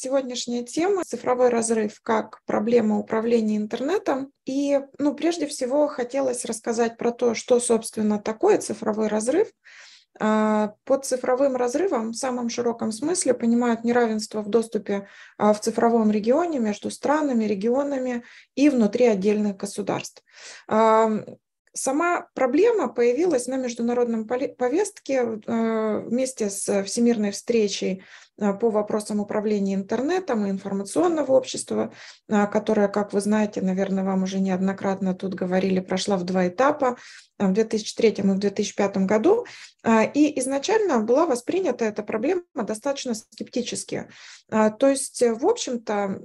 сегодняшняя тема — цифровой разрыв как проблема управления интернетом. И, ну, прежде всего, хотелось рассказать про то, что, собственно, такое цифровой разрыв. А, под цифровым разрывом в самом широком смысле понимают неравенство в доступе а, в цифровом регионе между странами, регионами и внутри отдельных государств. А, сама проблема появилась на международном повестке вместе с Всемирной встречей а, по вопросам управления интернетом и информационного общества, а, которая, как вы знаете, наверное, вам уже неоднократно тут говорили, прошла в два этапа а, в 2003 и в 2005 году. И изначально была воспринята эта проблема достаточно скептически. То есть, в общем-то,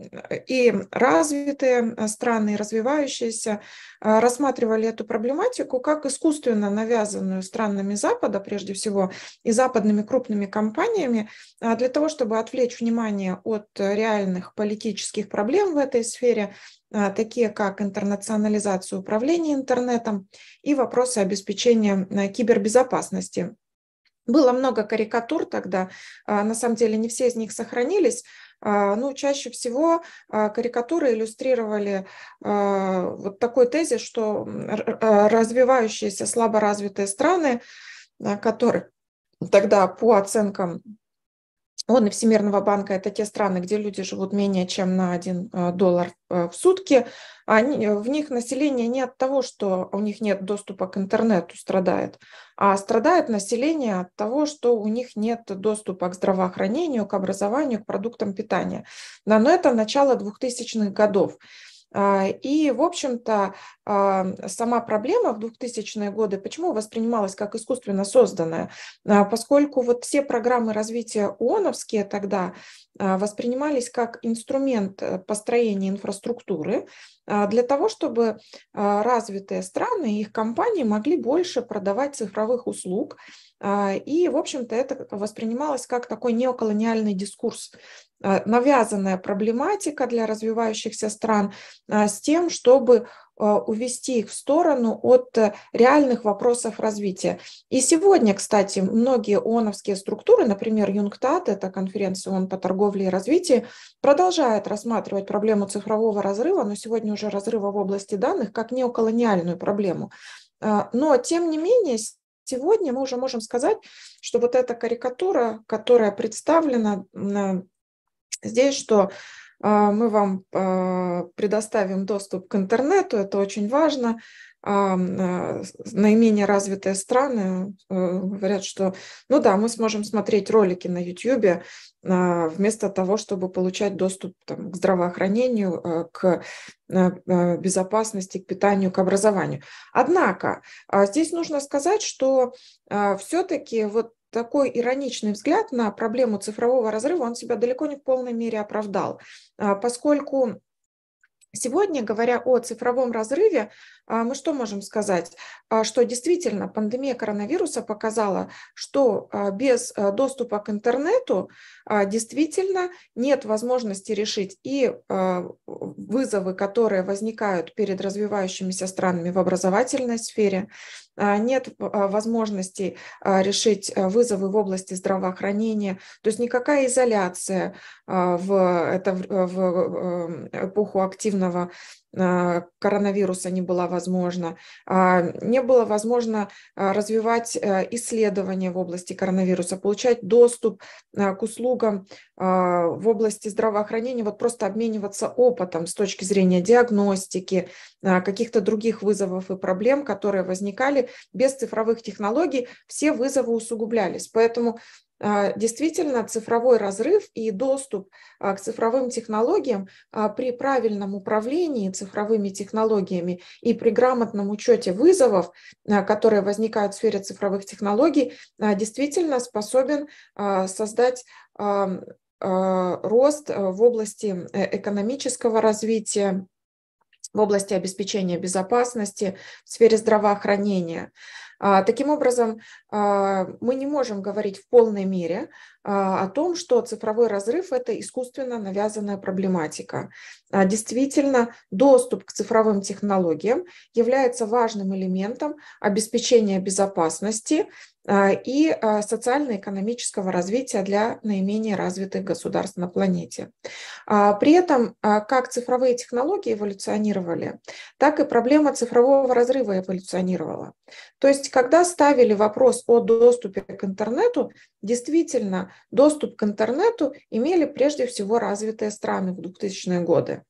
и развитые страны, и развивающиеся рассматривали эту проблематику как искусственно навязанную странами Запада, прежде всего, и западными крупными компаниями для того, того, чтобы отвлечь внимание от реальных политических проблем в этой сфере, а, такие как интернационализация управления интернетом и вопросы обеспечения э, кибербезопасности. Было много карикатур тогда, а, на самом деле не все из них сохранились, ну, чаще всего карикатуры иллюстрировали вот такой тезис, что развивающиеся слаборазвитые страны, которые тогда по оценкам ООН и Всемирного банка – это те страны, где люди живут менее чем на 1 э, доллар э, в сутки. Они, э, в них население не от того, что у них нет доступа к интернету страдает, а страдает население от того, что у них нет доступа к здравоохранению, к образованию, к продуктам питания. Но это начало 2000-х годов. А, и, в общем-то, а, сама проблема в 2000-е годы, почему воспринималась как искусственно созданная? А, поскольку вот все программы развития ООНовские тогда воспринимались как инструмент э, построения инфраструктуры для того, чтобы развитые страны и их компании могли больше продавать цифровых услуг. И, в общем-то, это воспринималось как такой неоколониальный дискурс Э, навязанная проблематика для развивающихся стран э, с тем, чтобы э, увести их в сторону от реальных вопросов развития. И сегодня, кстати, многие ООНовские структуры, например, ЮНКТАД, это конференция ООН по торговле и развитию, продолжает рассматривать проблему цифрового разрыва, но сегодня уже разрыва в области данных, как неоколониальную проблему. Но, тем не менее, сегодня мы уже можем сказать, что вот эта карикатура, которая представлена Здесь что э, мы вам э, предоставим доступ к интернету, это очень важно. Э, наименее развитые страны говорят, что, ну да, мы сможем смотреть ролики на YouTube вместо того, чтобы получать доступ там, к здравоохранению, к безопасности, к питанию, к образованию. Однако а здесь нужно сказать, что все-таки вот такой ироничный взгляд на проблему цифрового разрыва, он себя далеко не в полной мере оправдал, а, поскольку Сегодня, говоря о цифровом разрыве, а, мы что можем сказать? А, что действительно пандемия коронавируса показала, что без доступа к интернету действительно нет возможности решить и вызовы, которые возникают перед развивающимися странами в образовательной сфере, Э, нет э, возможностей э, решить вызовы в области здравоохранения. То есть никакая изоляция в, это, в эпоху активного а, коронавируса не была возможна, а, не было возможно а, развивать исследования в области коронавируса, получать доступ к услугам в области здравоохранения, вот просто обмениваться опытом с точки зрения диагностики, каких-то других вызовов и проблем, которые возникали без цифровых технологий, все вызовы усугублялись. Поэтому а, действительно, цифровой разрыв и доступ а, к цифровым технологиям а, при правильном управлении цифровыми технологиями и при грамотном учете вызовов, которые возникают в сфере цифровых технологий, действительно способен создать рост в области э, экономического развития, в области обеспечения безопасности, в сфере здравоохранения. А, таким образом, а, мы не можем говорить в полной мере а, о том, что цифровой разрыв – это искусственно навязанная проблематика. Действительно, доступ к цифровым технологиям является важным элементом обеспечения безопасности а, и а, социально-экономического развития для наименее развитых государств на планете. А, при этом как цифровые технологии эволюционировали, так и проблема цифрового разрыва эволюционировала. То есть, когда ставили вопрос о доступе к интернету, действительно, доступ к интернету имели прежде всего развитые страны в 2000-е годы.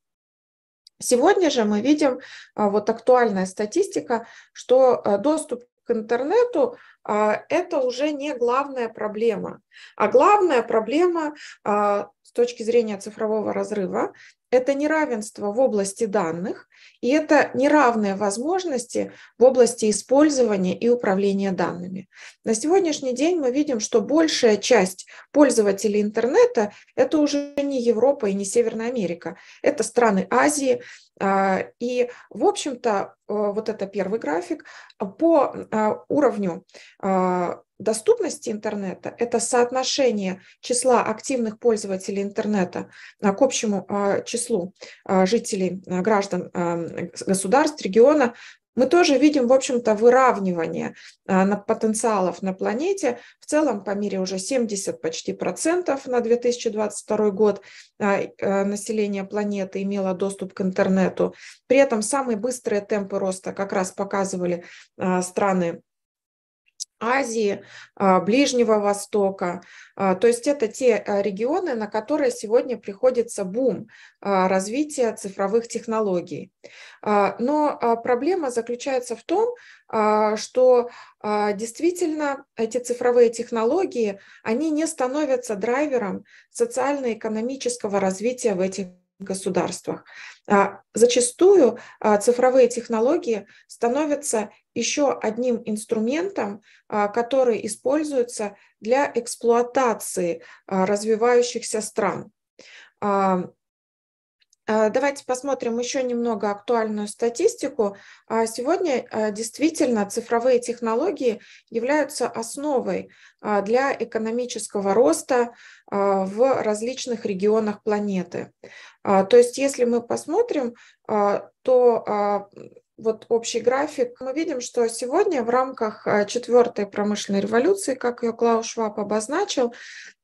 Сегодня же мы видим вот актуальная статистика, что доступ к интернету, а, это уже не главная проблема. А главная проблема а, с точки зрения цифрового разрыва – это неравенство в области данных и это неравные возможности в области использования и управления данными. На сегодняшний день мы видим, что большая часть пользователей интернета – это уже не Европа и не Северная Америка, это страны Азии, а, и, в общем-то, э, вот это первый график, по а, уровню а, доступности интернета – это соотношение числа активных пользователей интернета к общему числу жителей, граждан Э, государств, региона, мы тоже видим, в общем-то, выравнивание э, потенциалов на планете. В целом по мире уже 70 почти процентов на 2022 год э, население планеты имело доступ к интернету. При этом самые быстрые темпы роста как раз показывали страны Азии, а, Ближнего Востока. А, то есть это те а, регионы, на которые сегодня приходится бум развития цифровых технологий. Но проблема заключается в том, что действительно эти цифровые технологии, они не становятся драйвером социально-экономического развития в этих государствах. А, зачастую а, цифровые технологии становятся еще одним инструментом, а, который используется для эксплуатации развивающихся стран. А, давайте посмотрим еще немного актуальную статистику. А, сегодня а, действительно цифровые технологии являются основой для экономического роста в различных регионах планеты. То есть если мы посмотрим, то вот общий график, мы видим, что сегодня в рамках а, четвертой промышленной революции, как ее Клаус Шваб обозначил,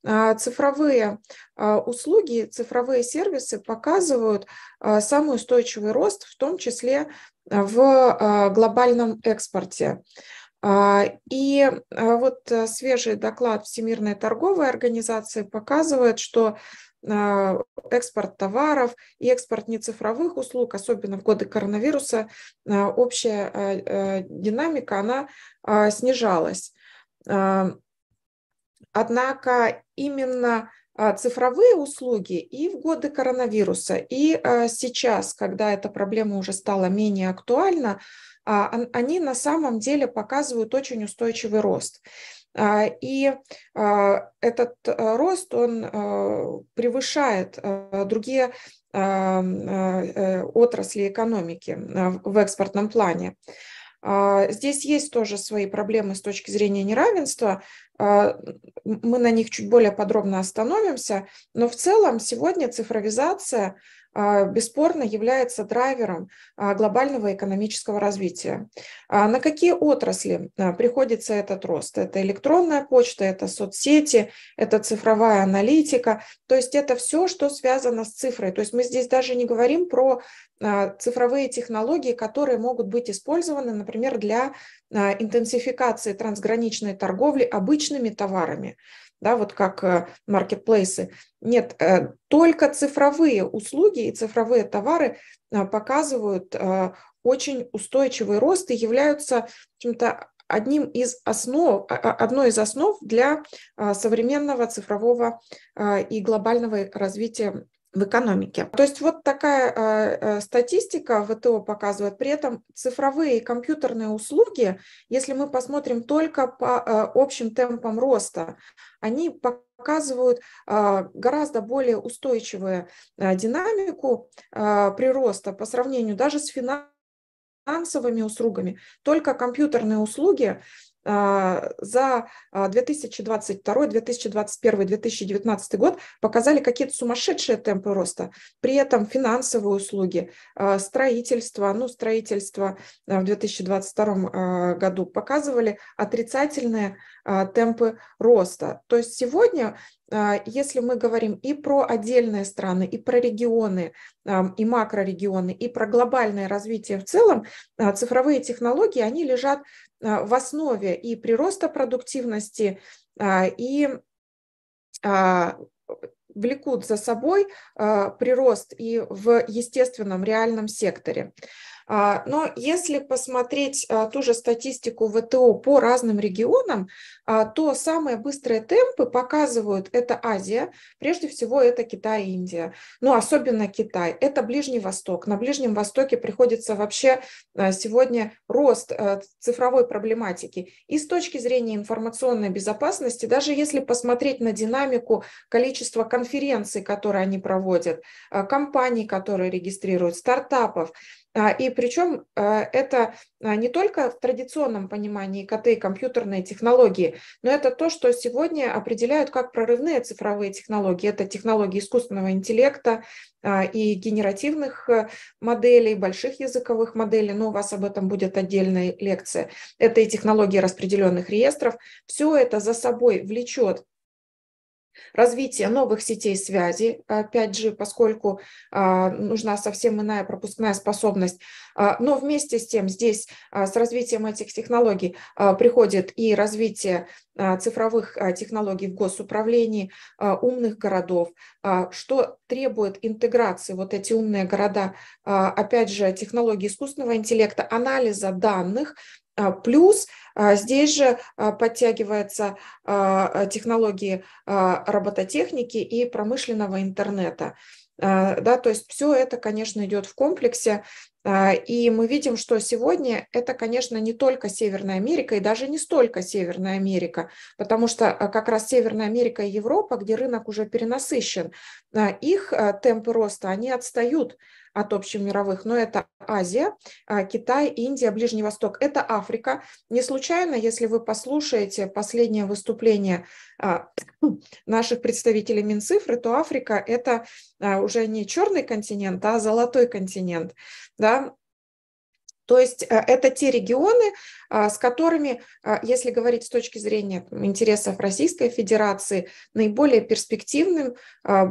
а, цифровые а, услуги, цифровые сервисы показывают самый устойчивый рост, в том числе в глобальном экспорте. И вот свежий доклад Всемирной торговой организации показывает, что а, экспорт товаров и экспорт нецифровых услуг, особенно в годы коронавируса, а, общая а, динамика, она снижалась. Однако именно цифровые услуги и в годы коронавируса, и сейчас, когда эта проблема уже стала менее актуальна, они на самом деле показывают очень устойчивый рост. А, и а, этот а, рост, он превышает другие э, отрасли экономики в экспортном плане. Здесь есть тоже свои проблемы с точки зрения неравенства. Мы на них чуть более подробно остановимся. Но в целом сегодня цифровизация а, бесспорно является драйвером а, глобального экономического развития. А на какие отрасли приходится этот рост? Это электронная почта, это соцсети, это цифровая аналитика, то есть это все, что связано с цифрой. То есть мы здесь даже не говорим про цифровые технологии, которые могут быть использованы, например, для интенсификации трансграничной торговли обычными товарами да, вот как э, маркетплейсы. Нет, э, только цифровые услуги и цифровые товары э, показывают очень устойчивый рост и являются чем-то одним из основ, а, а, одной из основ для современного цифрового и глобального развития в экономике. То есть вот такая э, э, статистика ВТО показывает. При этом цифровые и компьютерные услуги, если мы посмотрим только по э, общим темпам роста, они показывают гораздо более устойчивую динамику прироста по сравнению даже с финансовыми услугами. Только компьютерные услуги а, за 2022, 2021, 2019 год показали какие-то сумасшедшие темпы роста. При этом финансовые услуги, а, строительство, ну, строительство а, в 2022 году показывали отрицательные темпы роста. То есть сегодня а, если мы говорим и про отдельные страны, и про регионы, и макрорегионы, и про глобальное развитие в целом, а, цифровые технологии, они лежат а, в основе и прироста продуктивности, и влекут за собой прирост и в естественном реальном секторе. А, но если посмотреть а, ту же статистику ВТО по разным регионам, а, то самые быстрые темпы показывают это Азия, прежде всего это Китай и Индия, но ну, особенно Китай, это Ближний Восток. На Ближнем Востоке приходится вообще сегодня рост цифровой проблематики. И с точки зрения информационной безопасности, даже если посмотреть на динамику количества конференций, которые они проводят, компаний, которые регистрируют, стартапов, а, и причем а, это а, не только в традиционном понимании КТ и компьютерные технологии, но это то, что сегодня определяют как прорывные цифровые технологии. Это технологии искусственного интеллекта и генеративных э, моделей, больших языковых моделей, но у вас об этом будет отдельная лекция. Это и технологии распределенных реестров. Все это за собой влечет Развитие новых сетей связи опять же, поскольку а, нужна совсем иная пропускная способность. А, но вместе с тем здесь а, с развитием этих технологий приходит и развитие цифровых технологий в госуправлении, умных городов, что требует интеграции, вот эти умные города, опять же, технологии искусственного интеллекта, анализа данных, плюс – а, здесь же а, подтягиваются а, технологии робототехники и промышленного интернета. Да, то есть все это, конечно, идет в комплексе, и мы видим, что сегодня это, конечно, не только Северная Америка и даже не столько Северная Америка, потому что как раз Северная Америка и Европа, где рынок уже перенасыщен, их темпы роста, они отстают от общемировых, но это Азия, а, Китай, Индия, Ближний Восток, это Африка. Не случайно, если вы послушаете последнее выступление а, наших представителей Минцифры, то Африка – это а, уже не черный континент, а золотой континент. Да? То есть э, это те регионы, э, с которыми, э, если говорить с точки зрения интересов Российской Федерации, наиболее перспективным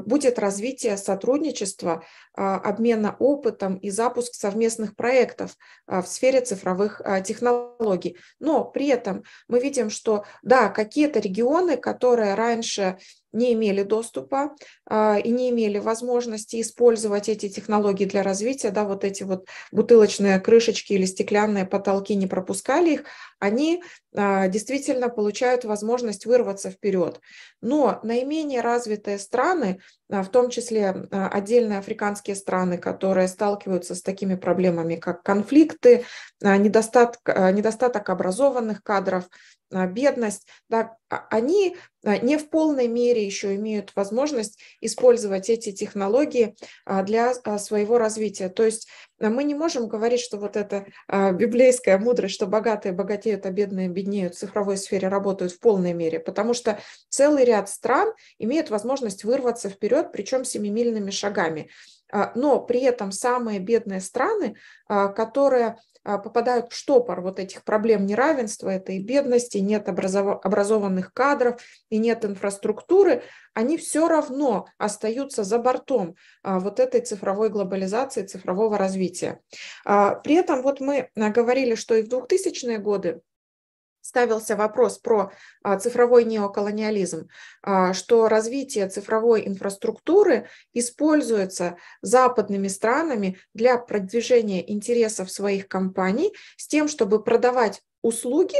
будет развитие сотрудничества, обмена опытом и запуск совместных проектов в сфере цифровых технологий. Но при этом мы видим, что да, какие-то регионы, которые раньше не имели доступа а, и не имели возможности использовать эти технологии для развития, да, вот эти вот бутылочные крышечки или стеклянные потолки не пропускали их, они а, действительно получают возможность вырваться вперед. Но наименее развитые страны, а, в том числе а, отдельные африканские страны, которые сталкиваются с такими проблемами, как конфликты, недостаток, недостаток образованных кадров, бедность, да, они не в полной мере еще имеют возможность использовать эти технологии для своего развития. То есть а мы не можем говорить, что вот эта а, библейская мудрость, что богатые богатеют, а бедные беднеют, в цифровой сфере работают в полной мере, потому что целый ряд стран имеет возможность вырваться вперед, причем семимильными шагами. А, но при этом самые бедные страны, а, которые а, попадают в штопор вот этих проблем неравенства, этой бедности, нет образов образованных кадров и нет инфраструктуры, они все равно остаются за бортом вот этой цифровой глобализации, цифрового развития. При этом вот мы говорили, что и в 2000-е годы ставился вопрос про а, цифровой неоколониализм, а, что развитие цифровой инфраструктуры используется западными странами для продвижения интересов своих компаний с тем, чтобы продавать услуги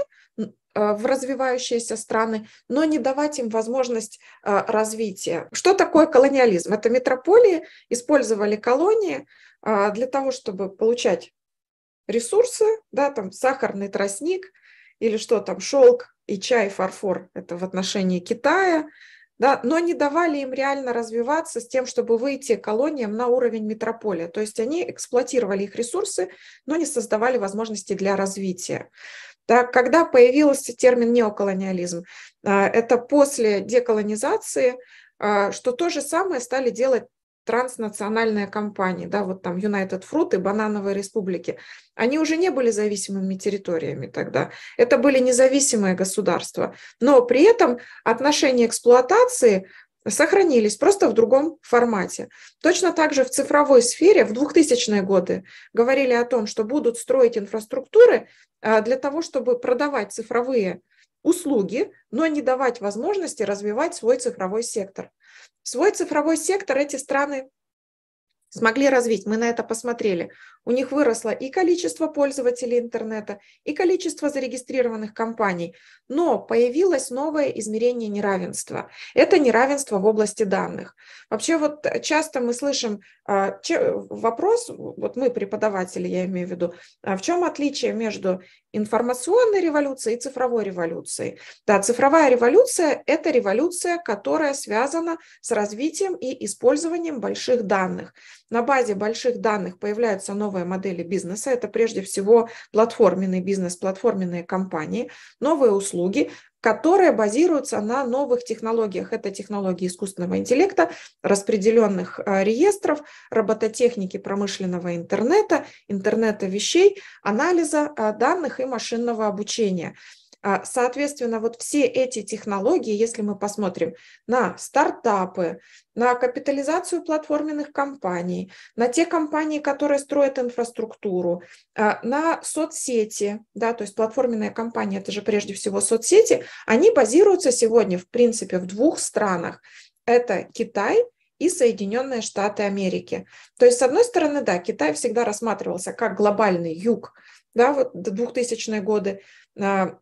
а, в развивающиеся страны, но не давать им возможность развития. Что такое колониализм? Это метрополии использовали колонии для того, чтобы получать ресурсы, да, там сахарный тростник – или что там, шелк и чай, фарфор, это в отношении Китая, да, но не давали им реально развиваться с тем, чтобы выйти колониям на уровень метрополия. То есть они эксплуатировали их ресурсы, но не создавали возможности для развития. так когда появился термин неоколониализм, а, это после деколонизации, а, что то же самое стали делать транснациональные компании, да, вот там United Fruit и Банановые республики, они уже не были зависимыми территориями тогда. Это были независимые государства. Но при этом отношения эксплуатации сохранились, просто в другом формате. Точно так же в цифровой сфере в 2000-е годы говорили о том, что будут строить инфраструктуры а, для того, чтобы продавать цифровые услуги, но не давать возможности развивать свой цифровой сектор. Свой цифровой сектор эти страны смогли развить, мы на это посмотрели. У них выросло и количество пользователей интернета, и количество зарегистрированных компаний, но появилось новое измерение неравенства. Это неравенство в области данных. Вообще вот э, часто мы слышим а, вопрос, вот мы преподаватели, я имею в виду, а в чем отличие между информационной революцией и цифровой революцией? Да, цифровая революция – это революция, которая связана с развитием и использованием больших данных – на базе больших данных появляются новые модели бизнеса. Это прежде всего платформенный бизнес, платформенные компании, новые услуги, которые базируются на новых технологиях. Это технологии искусственного интеллекта, распределенных э, реестров, робототехники промышленного интернета, интернета вещей, анализа э, данных и машинного обучения. А, соответственно, вот все эти технологии, если мы посмотрим на стартапы, на капитализацию платформенных компаний, на те компании, которые строят инфраструктуру, а, на соцсети, да, то есть платформенная компания, это же прежде всего соцсети, они базируются сегодня, в принципе, в двух странах. Это Китай и Соединенные Штаты Америки. То есть, с одной стороны, да, Китай всегда рассматривался как глобальный юг, да, вот до 2000-е годы а,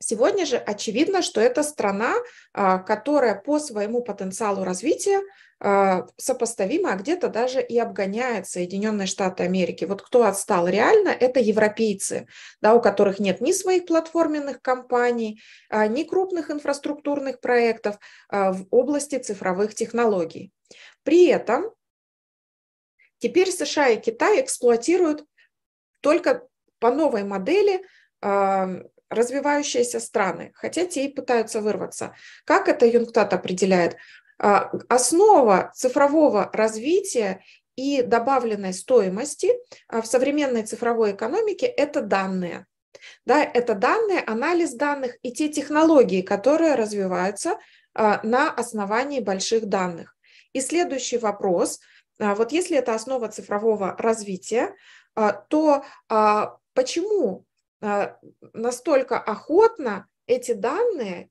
Сегодня же очевидно, что это страна, а, которая по своему потенциалу развития а, сопоставима, а где-то даже и обгоняет Соединенные Штаты Америки. Вот кто отстал реально, это европейцы, да, у которых нет ни своих платформенных компаний, а, ни крупных инфраструктурных проектов в области цифровых технологий. При этом теперь США и Китай эксплуатируют только по новой модели развивающиеся страны, хотя те и пытаются вырваться. Как это Юнгтат определяет? А, основа цифрового развития и добавленной стоимости а, в современной цифровой экономике – это данные. Да, это данные, анализ данных и те технологии, которые развиваются а, на основании больших данных. И следующий вопрос. Вот если это основа цифрового развития, то почему а, настолько охотно эти данные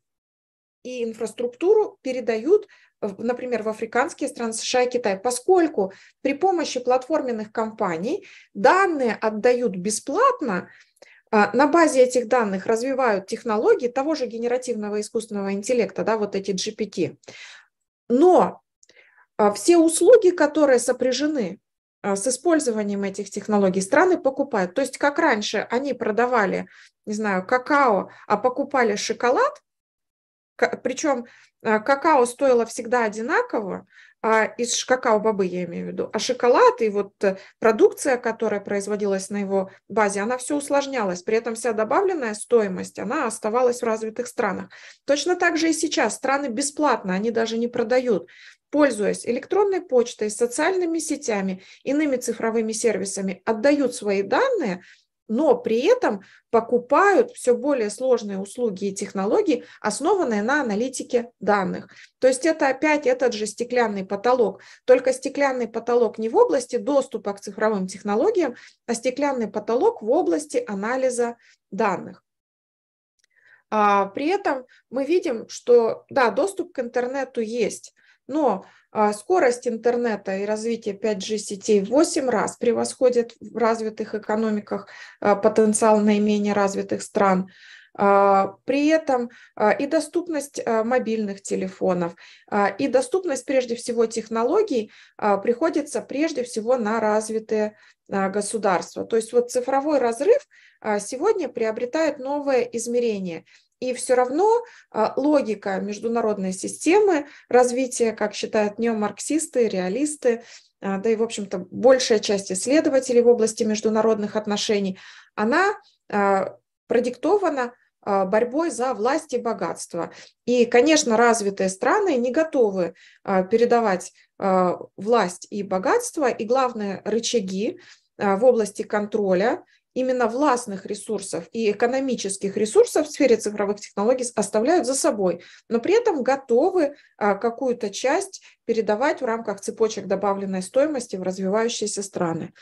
и инфраструктуру передают, э, например, в африканские страны США и Китай, поскольку при помощи платформенных компаний данные отдают бесплатно, а, на базе этих данных развивают технологии того же генеративного искусственного интеллекта, да, вот эти GPT. Но а, все услуги, которые сопряжены Э, с использованием этих технологий страны покупают. То есть, как раньше они продавали, не знаю, какао, а покупали шоколад, причем э, какао стоило всегда одинаково, а из какао-бобы я имею в виду, а шоколад и вот э, продукция, которая производилась на его базе, она все усложнялась, при этом вся добавленная стоимость, она оставалась в развитых странах. Точно так же и сейчас страны бесплатно, они даже не продают пользуясь электронной почтой, социальными сетями, иными цифровыми сервисами, отдают свои данные, но при этом покупают все более сложные услуги и технологии, основанные на аналитике данных. То есть это опять этот же стеклянный потолок, только стеклянный потолок не в области доступа к цифровым технологиям, а стеклянный потолок в области анализа данных. А, при этом мы видим, что да, доступ к интернету есть, но а, скорость интернета и развитие 5G сетей в 8 раз превосходит в развитых экономиках а, потенциал наименее развитых стран. А, при этом и доступность мобильных телефонов, и доступность прежде всего технологий приходится прежде всего на развитые государства. То есть вот цифровой разрыв сегодня приобретает новое измерение – и все равно а, логика международной системы развития, как считают неомарксисты, реалисты, а, да и, в общем-то, большая часть исследователей в области международных отношений, она а, продиктована борьбой за власть и богатство. И, конечно, развитые страны не готовы передавать власть и богатство, и главные рычаги в области контроля – именно властных ресурсов и экономических ресурсов в сфере цифровых технологий оставляют за собой, но при этом готовы а, какую-то часть передавать в рамках цепочек добавленной стоимости в развивающиеся страны.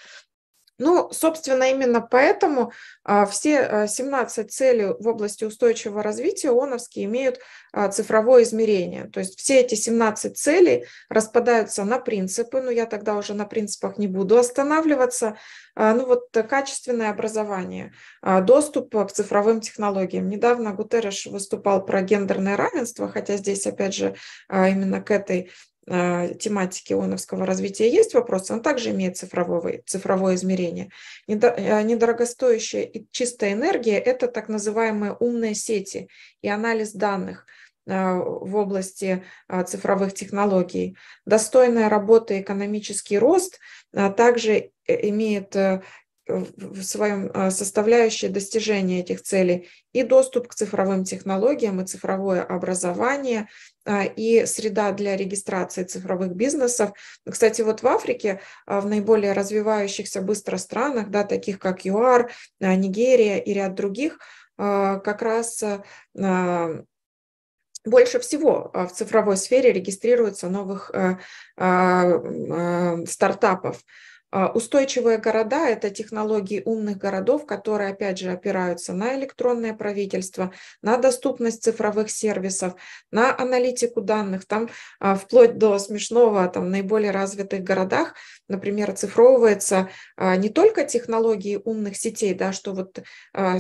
Ну, собственно, именно поэтому а, все 17 а, целей в области устойчивого развития ООНовские имеют а, цифровое измерение. То есть все эти 17 целей распадаются на принципы, но я тогда уже на принципах не буду останавливаться. Ну вот качественное образование, доступ к цифровым технологиям. Недавно Гутерреш выступал про гендерное равенство, хотя здесь, опять же, именно к этой Э, тематики ионовского развития есть вопросы, он также имеет цифровое, цифровое измерение. Э, недорогостоящая и чистая энергия – это так называемые умные сети и анализ данных э, в области цифровых технологий. Достойная работа и экономический рост а также имеет в своем а, составляющей достижения этих целей и доступ к цифровым технологиям и цифровое образование а, и среда для регистрации цифровых бизнесов. Кстати, вот в Африке, а, в наиболее развивающихся быстро странах, да, таких как ЮАР, Нигерия и ряд других, как раз больше всего в цифровой сфере регистрируется новых стартапов. А, устойчивые города – это технологии умных городов, которые, опять же, опираются на электронное правительство, на доступность цифровых сервисов, на аналитику данных. Там а, вплоть до смешного, там, в наиболее развитых городах, например, цифровывается а, не только технологии умных сетей, да, что вот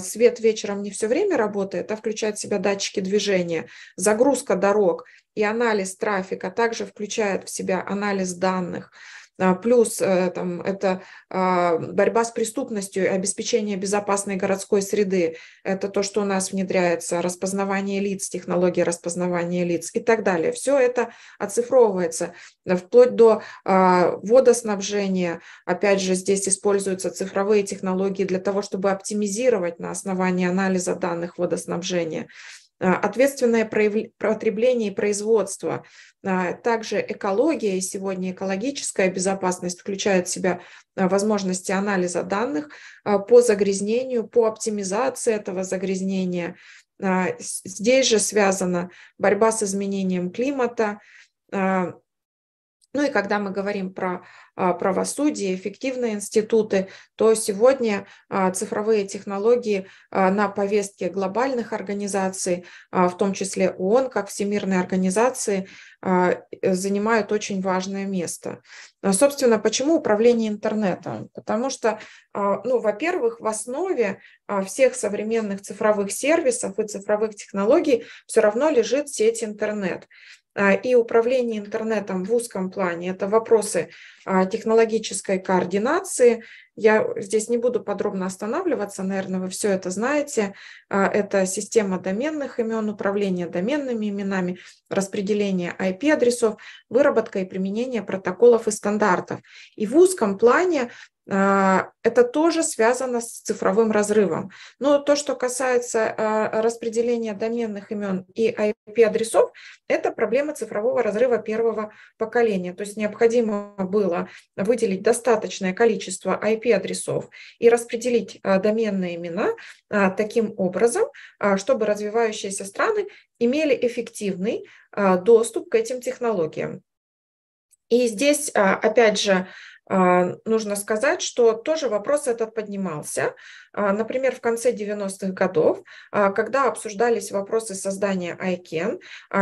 свет вечером не все время работает, а включает в себя датчики движения, загрузка дорог и анализ трафика, также включает в себя анализ данных – а, плюс э, там, это а, борьба с преступностью и обеспечение безопасной городской среды, это то, что у нас внедряется, распознавание лиц, технологии распознавания лиц и так далее. Все это оцифровывается э, вплоть до а, водоснабжения. Опять же, здесь используются цифровые технологии для того, чтобы оптимизировать на основании анализа данных водоснабжения. А, ответственное потребление и производство. А, также экология и сегодня экологическая безопасность включает в себя а, возможности анализа данных по загрязнению, по оптимизации этого загрязнения. Здесь же связана борьба с изменением климата, ну и когда мы говорим про а, правосудие, эффективные институты, то сегодня а, цифровые технологии а, на повестке глобальных организаций, в том числе ООН, как всемирной организации, э, занимают очень важное место. Собственно, почему управление интернетом? Потому что, ну, во-первых, в основе всех современных цифровых сервисов и цифровых технологий все равно лежит сеть интернет. А, и управление интернетом в узком плане. Это вопросы а, технологической координации. Я здесь не буду подробно останавливаться, наверное, вы все это знаете. А, это система доменных имен, управление доменными именами, распределение IP-адресов, выработка и применение протоколов и стандартов. И в узком плане а, это тоже связано с цифровым разрывом. Но то, что касается а, распределения доменных имен и IP-адресов, это проблема цифрового разрыва первого поколения. То есть необходимо было выделить достаточное количество IP-адресов и распределить а, доменные имена таким образом, чтобы развивающиеся страны имели эффективный доступ к этим технологиям. И здесь, опять же, а, нужно сказать, что тоже вопрос этот поднимался. А, например, в конце 90-х годов, а, когда обсуждались вопросы создания ICANN,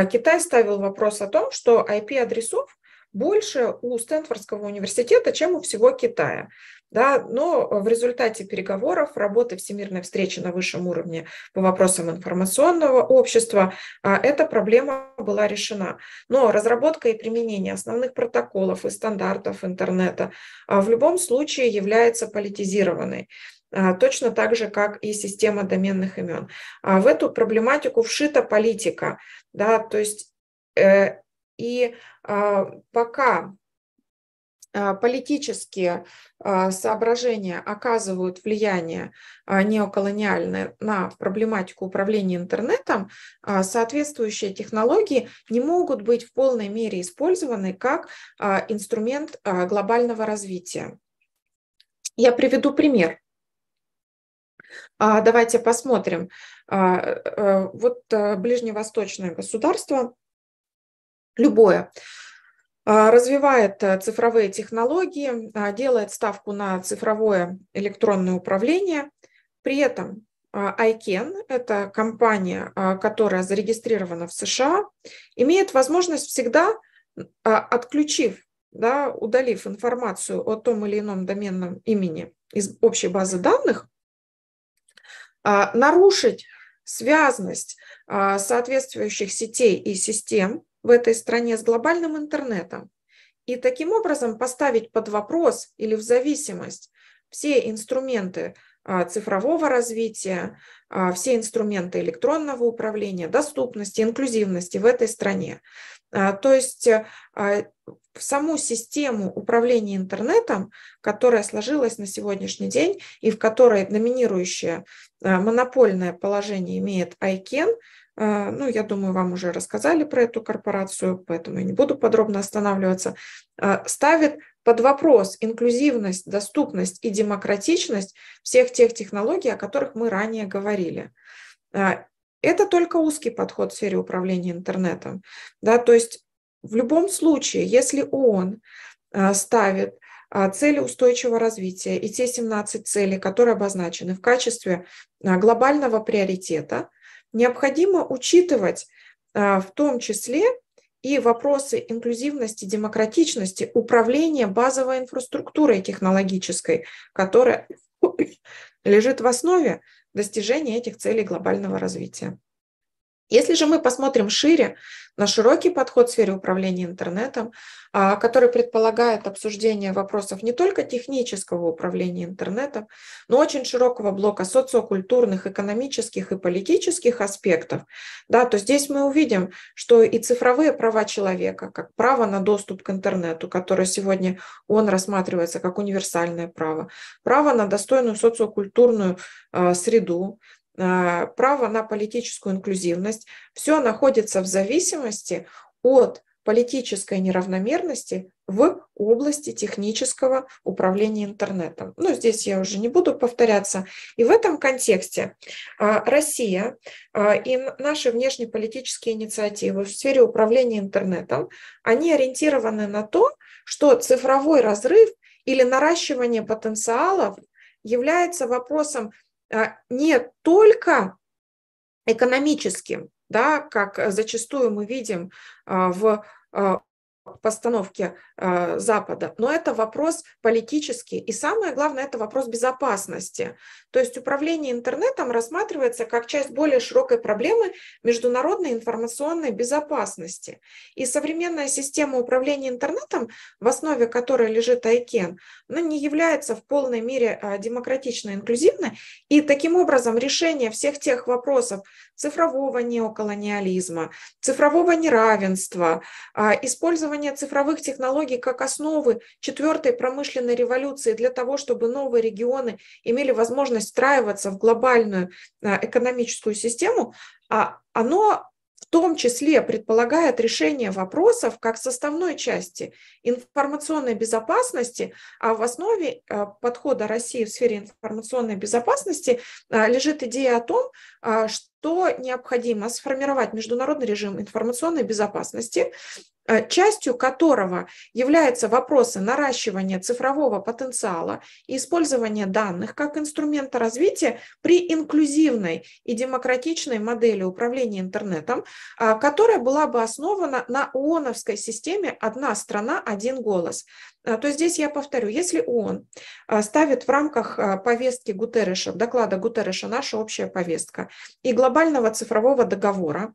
Китай ставил вопрос о том, что IP-адресов больше у Стэнфордского университета, чем у всего Китая. Да, но э, в результате переговоров, работы Всемирной встречи на высшем уровне по вопросам информационного общества а, эта проблема была решена. Но разработка и применение основных протоколов и стандартов интернета а, в любом случае является политизированной а, точно так же, как и система доменных имен. В эту проблематику вшита политика, да, то есть э, и пока а, политические а, соображения оказывают влияние а, неоколониальное на проблематику управления интернетом, соответствующие технологии не могут быть в полной мере использованы как инструмент глобального развития. Я приведу пример. Давайте посмотрим. Э, вот э, ближневосточное государство, любое, а, развивает э, цифровые технологии, а, делает ставку на цифровое электронное управление. При этом а, ICANN, это компания, которая зарегистрирована в США, имеет возможность всегда, отключив, да, удалив информацию о том или ином доменном имени из общей базы данных, нарушить связность соответствующих сетей и систем, в этой стране с глобальным интернетом и таким образом поставить под вопрос или в зависимость все инструменты а, цифрового развития, а, все инструменты электронного управления, доступности, инклюзивности в этой стране. А, то есть саму систему управления интернетом, которая сложилась на сегодняшний день и в которой доминирующее монопольное положение имеет ICANN, Э, ну, я думаю, вам уже рассказали про эту корпорацию, поэтому я не буду подробно останавливаться. Э, ставит под вопрос инклюзивность, доступность и демократичность всех тех технологий, о которых мы ранее говорили. Э, это только узкий подход в сфере управления интернетом. Да, то есть в любом случае, если ООН ставит цели устойчивого развития и те 17 целей, которые обозначены в качестве глобального приоритета, необходимо учитывать а, в том числе и вопросы инклюзивности, демократичности, управления базовой инфраструктурой технологической, которая лежит в основе достижения этих целей глобального развития. Если же мы посмотрим шире на широкий подход в сфере управления интернетом, а, который предполагает обсуждение вопросов не только технического управления интернетом, но очень широкого блока социокультурных, экономических и политических аспектов, да, то здесь мы увидим, что и цифровые права человека, как право на доступ к интернету, которое сегодня он рассматривается как универсальное право, право на достойную социокультурную а, среду, Э, право на политическую инклюзивность, все находится в зависимости от политической неравномерности в области технического управления интернетом. Но ну, здесь я уже не буду повторяться. И в этом контексте а, Россия а, и наши внешнеполитические инициативы в сфере управления интернетом, они ориентированы на то, что цифровой разрыв или наращивание потенциалов является вопросом а, не только экономическим, да, как зачастую мы видим а, в а, постановке э, Запада, но это вопрос политический. И самое главное, это вопрос безопасности. То есть управление интернетом рассматривается как часть более широкой проблемы международной информационной безопасности. И современная система управления интернетом, в основе которой лежит ICANN, она не является в полной мере э, демократичной, инклюзивной. И таким образом решение всех тех вопросов цифрового неоколониализма, цифрового неравенства, э, использования использование цифровых технологий как основы четвертой промышленной революции для того, чтобы новые регионы имели возможность встраиваться в глобальную э, экономическую систему, а оно в том числе предполагает решение вопросов как составной части информационной безопасности, а в основе э, подхода России в сфере информационной безопасности э, лежит идея о том, что то необходимо сформировать международный режим информационной безопасности, э, частью которого являются вопросы наращивания цифрового потенциала и использования данных как инструмента развития при инклюзивной и демократичной модели управления интернетом, а, которая была бы основана на ООНовской системе «Одна страна, один голос», а, то здесь я повторю, если ООН а, ставит в рамках а, повестки Гутерреша, доклада Гутерреша «Наша общая повестка» и глобального цифрового договора,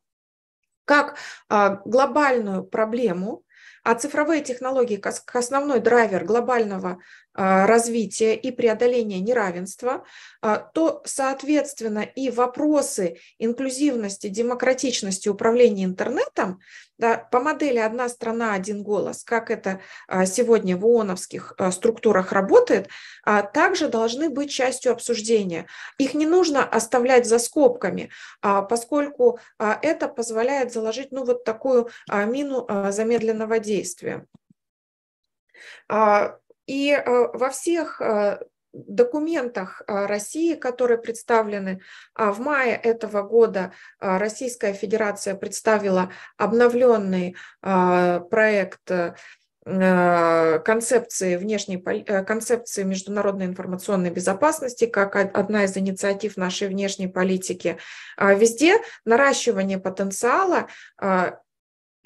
как глобальную проблему, а цифровые технологии как основной драйвер глобального а, развития и преодоления неравенства, а, то, соответственно, и вопросы инклюзивности, демократичности управления интернетом да, по модели «одна страна, один голос», как это а, сегодня в ООНовских структурах работает, также должны быть частью обсуждения. Их не нужно оставлять за скобками, поскольку это позволяет заложить ну, вот такую мину замедленного действия. И э, во всех э, документах э, России, которые представлены. А, в мае этого года Российская Федерация представила обновленный проект концепции внешней концепции международной информационной безопасности как одна из инициатив нашей внешней политики а, везде наращивание потенциала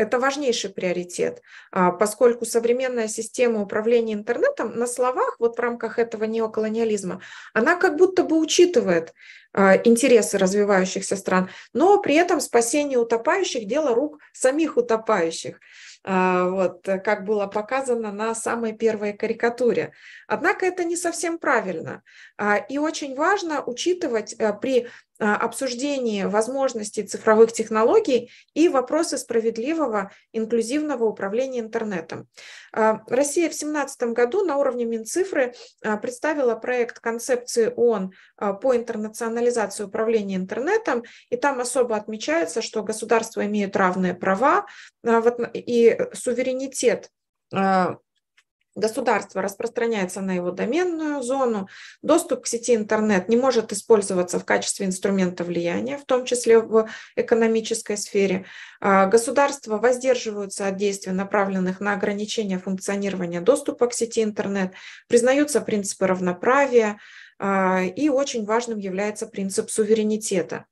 это важнейший приоритет, а, поскольку современная система управления интернетом на словах, вот в рамках этого неоколониализма, она как будто бы учитывает а, интересы развивающихся стран, но при этом спасение утопающих – дело рук самих утопающих а, вот, как было показано на самой первой карикатуре. Однако это не совсем правильно. И очень важно учитывать при а, обсуждение возможностей цифровых технологий и вопросы справедливого инклюзивного управления интернетом. А, Россия в 2017 году на уровне Минцифры а, представила проект концепции ООН по интернационализации управления интернетом, и там особо отмечается, что государства имеют равные права и суверенитет государство распространяется на его доменную зону, доступ к сети интернет не может использоваться в качестве инструмента влияния, в том числе в экономической сфере. А, государства воздерживаются от действий, направленных на ограничение функционирования доступа к сети интернет, признаются принципы равноправия, а, и очень важным является принцип суверенитета.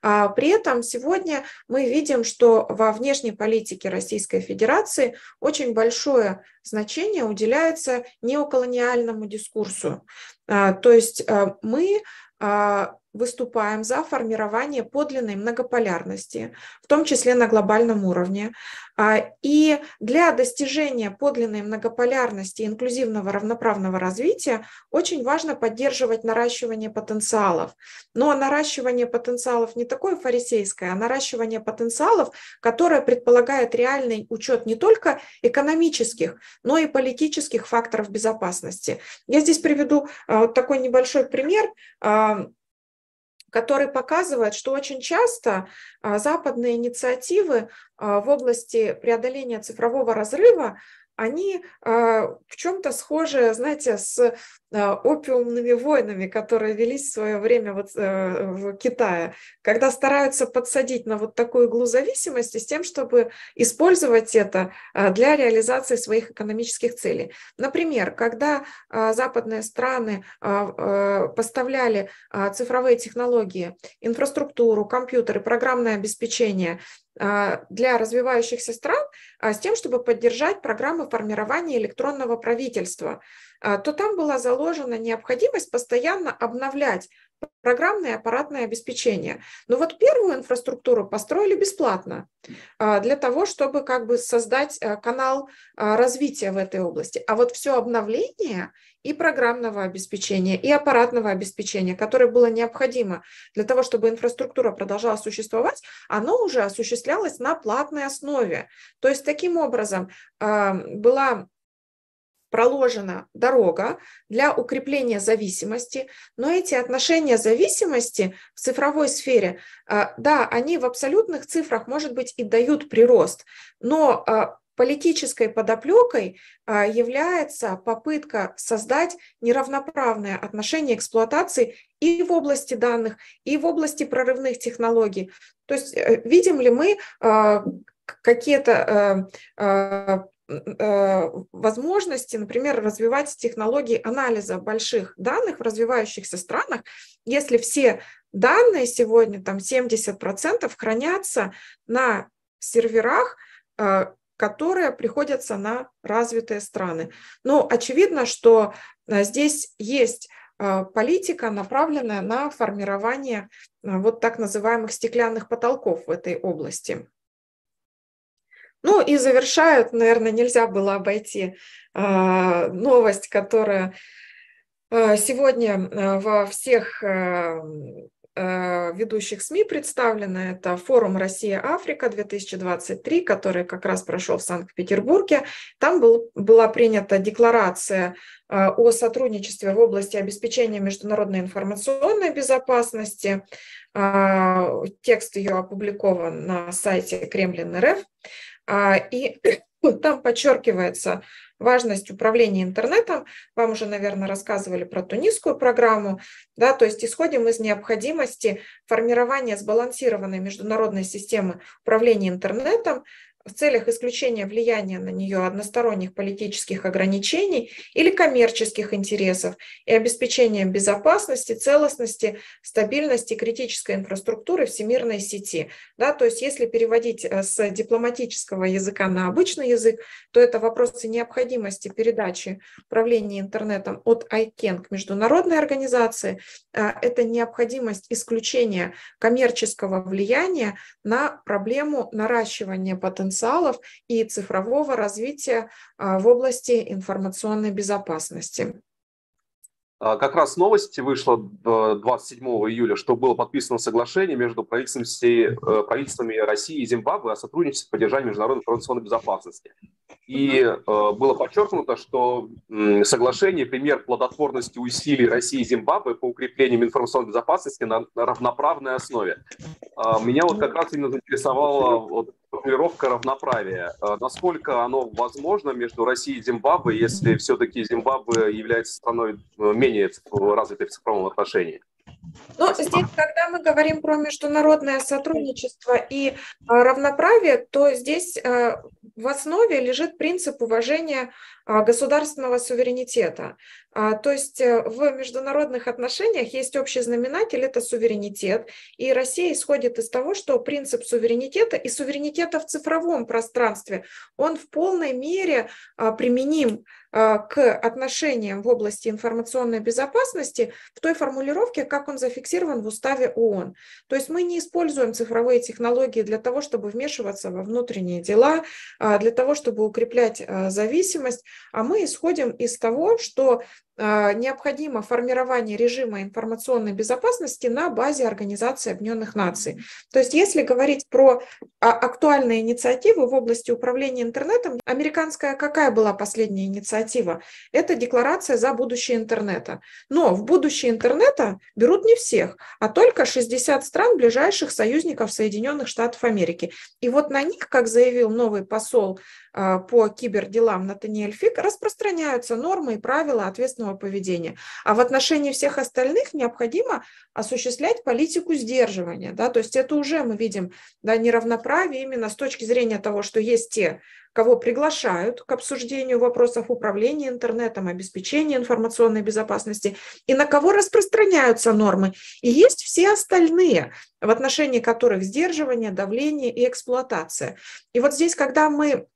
А, при этом сегодня мы видим, что во внешней политике Российской Федерации очень большое значение уделяется неоколониальному дискурсу. А, то есть мы выступаем за формирование подлинной многополярности, в том числе на глобальном уровне. А, и для достижения подлинной многополярности и инклюзивного равноправного развития очень важно поддерживать наращивание потенциалов. Но ну, а наращивание потенциалов не такое фарисейское, а наращивание потенциалов, которое предполагает реальный учет не только экономических, но и политических факторов безопасности. Я здесь приведу а, такой небольшой пример который показывает, что очень часто а, западные инициативы а, в области преодоления цифрового разрыва они а, в чем-то схожи, знаете, с а, опиумными войнами, которые велись в свое время вот э, в Китае, когда стараются подсадить на вот такую глузависимость с тем, чтобы использовать это а, для реализации своих экономических целей. Например, когда западные страны э, поставляли цифровые технологии, инфраструктуру, компьютеры, программное обеспечение а, для развивающихся стран а, с тем, чтобы поддержать программы формирования электронного правительства, а, то там была заложена необходимость постоянно обновлять программное и аппаратное обеспечение. Но ну вот первую инфраструктуру построили бесплатно а, для того, чтобы как бы создать э, канал а, развития в этой области. А вот все обновление и программного обеспечения, и аппаратного обеспечения, которое было необходимо для того, чтобы инфраструктура продолжала существовать, оно уже осуществлялось на платной основе. То есть таким образом а, была проложена дорога для укрепления зависимости, но эти отношения зависимости в цифровой сфере, а, да, они в абсолютных цифрах, может быть, и дают прирост, но а, политической подоплекой а, является попытка создать неравноправное отношение эксплуатации и в области данных, и в области прорывных технологий. То есть э, видим ли мы какие-то э, Э, возможности, например, развивать технологии анализа больших данных в развивающихся странах, если все данные сегодня, там 70% хранятся на серверах, э, которые приходятся на развитые страны. Но очевидно, что э, здесь есть политика, направленная на формирование вот так называемых стеклянных потолков в этой области. Ну и завершают, наверное, нельзя было обойти э, новость, которая э, сегодня э, во всех ведущих СМИ представлена. Это форум «Россия-Африка-2023», который как раз прошел в Санкт-Петербурге. Там был, была принята декларация о сотрудничестве в области обеспечения международной информационной безопасности. Текст ее опубликован на сайте Кремлин РФ. А, и там подчеркивается важность управления интернетом. Вам уже, наверное, рассказывали про тунисскую программу. Да, то есть исходим из необходимости формирования сбалансированной международной системы управления интернетом, в целях исключения влияния на нее односторонних политических ограничений или коммерческих интересов и обеспечения безопасности, целостности, стабильности критической инфраструктуры всемирной сети. Да, то есть если переводить э, с дипломатического языка на обычный язык, то это вопросы необходимости передачи управления интернетом от ICANN к международной организации, э, это необходимость исключения коммерческого влияния на проблему наращивания потенциала потенциалов и цифрового развития а, в области информационной безопасности. А, как раз новость вышла 27 э, июля, что было подписано соглашение между правительствами, э, правительствами России и Зимбабве о сотрудничестве в поддержании международной информационной безопасности. И э, было подчеркнуто, что соглашение – пример плодотворности усилий России и Зимбабве по укреплению информационной безопасности на, на равноправной основе. А, меня вот как ну, раз именно заинтересовало вот формулировка равноправия. Э, насколько оно возможно между Россией и Зимбабве, если все-таки Зимбабве является страной э, менее развитой в цифровом отношении? Ну, здесь, когда мы говорим про международное сотрудничество и э, равноправие, то здесь в основе лежит принцип уважения а, государственного суверенитета. А, то есть э, в международных отношениях есть общий знаменатель, это суверенитет, и Россия исходит из того, что принцип суверенитета и суверенитета в цифровом пространстве, он в полной мере а, применим к отношениям в области информационной безопасности в той формулировке, как он зафиксирован в уставе ООН. То есть мы не используем цифровые технологии для того, чтобы вмешиваться во внутренние дела, для того, чтобы укреплять зависимость а мы исходим из того, что а, необходимо формирование режима информационной безопасности на базе Организации Объединенных Наций. То есть если говорить про а, актуальные инициативы в области управления интернетом, американская какая была последняя инициатива? Это декларация за будущее интернета. Но в будущее интернета берут не всех, а только 60 стран ближайших союзников Соединенных Штатов Америки. И вот на них, как заявил новый посол а, по киберделам Натаниэль Фик, распространяются нормы и правила ответственного собственного поведения. А в отношении всех остальных необходимо осуществлять политику сдерживания. Да? То есть это уже мы видим да, неравноправие именно с точки зрения того, что есть те, кого приглашают к обсуждению вопросов управления интернетом, обеспечения информационной безопасности, и на кого распространяются нормы. И есть все остальные, в отношении которых сдерживание, давление и эксплуатация. И вот здесь, когда мы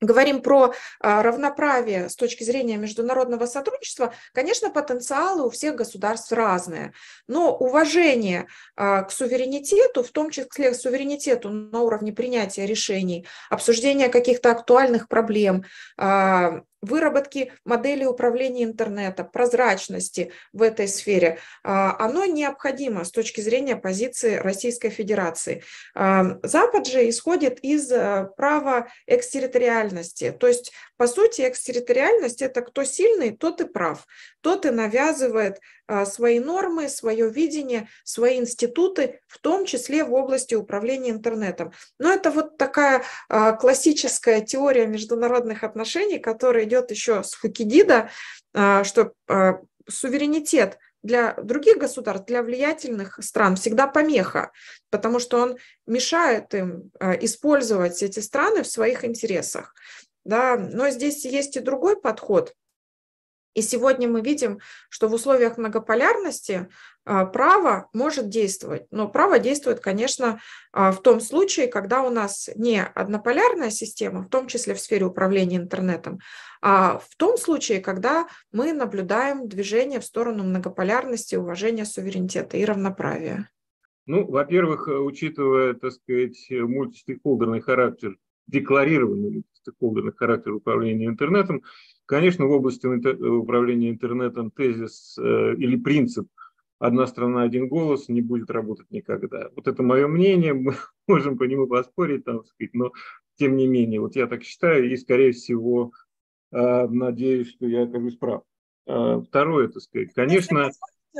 говорим про а, равноправие с точки зрения международного сотрудничества, конечно, потенциалы у всех государств разные, но уважение а, к суверенитету, в том числе к суверенитету на уровне принятия решений, обсуждения каких-то актуальных проблем, а, выработки модели управления интернета, прозрачности в этой сфере, а, оно необходимо с точки зрения позиции Российской Федерации. А, Запад же исходит из э, права экстерриториальности, то есть, по сути, экстерриториальность – это кто сильный, тот и прав, тот и навязывает а, свои нормы, свое видение, свои институты, в том числе в области управления интернетом. Но это вот такая а, классическая теория международных отношений, которая идет еще с Фукидида, а, что суверенитет для других государств, для влиятельных стран всегда помеха, потому что он мешает им использовать эти страны в своих интересах. Да, но здесь есть и другой подход – и сегодня мы видим, что в условиях многополярности а, право может действовать. Но право действует, конечно, а, в том случае, когда у нас не однополярная система, в том числе в сфере управления интернетом, а в том случае, когда мы наблюдаем движение в сторону многополярности, уважения суверенитета и равноправия. Ну, во-первых, э, учитывая, так сказать, мультистейкхолдерный характер, декларированный мультистейкхолдерный характер управления интернетом, Конечно, в области управления интернетом тезис э, или принцип «одна страна, один голос» не будет работать никогда. Вот это мое мнение, мы можем по нему поспорить, там, сказать, но тем не менее, вот я так считаю, и, скорее всего, э, надеюсь, что я окажусь прав. Э, второе, так сказать, конечно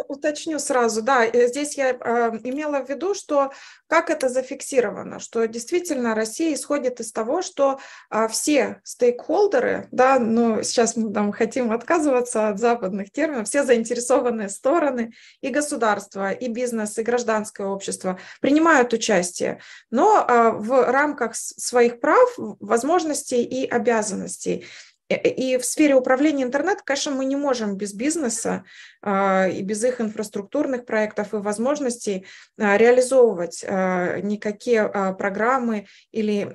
уточню сразу, да, э, здесь я э, имела в виду, что как это зафиксировано, что действительно Россия исходит из того, что э, все стейкхолдеры, да, ну сейчас мы там хотим отказываться от западных терминов, все заинтересованные стороны и государство, и бизнес, и гражданское общество принимают участие, но э, в рамках своих прав, возможностей и обязанностей. И в сфере управления интернетом, конечно, мы не можем без бизнеса а, и без их инфраструктурных проектов и возможностей а, реализовывать а, никакие программы или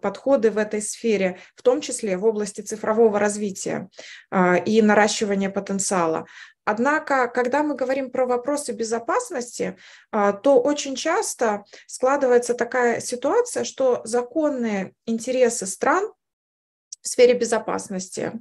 подходы в этой сфере, в том числе в области цифрового развития и наращивания потенциала. Однако, когда мы говорим про вопросы безопасности, то очень часто складывается такая ситуация, что законные интересы стран в сфере безопасности,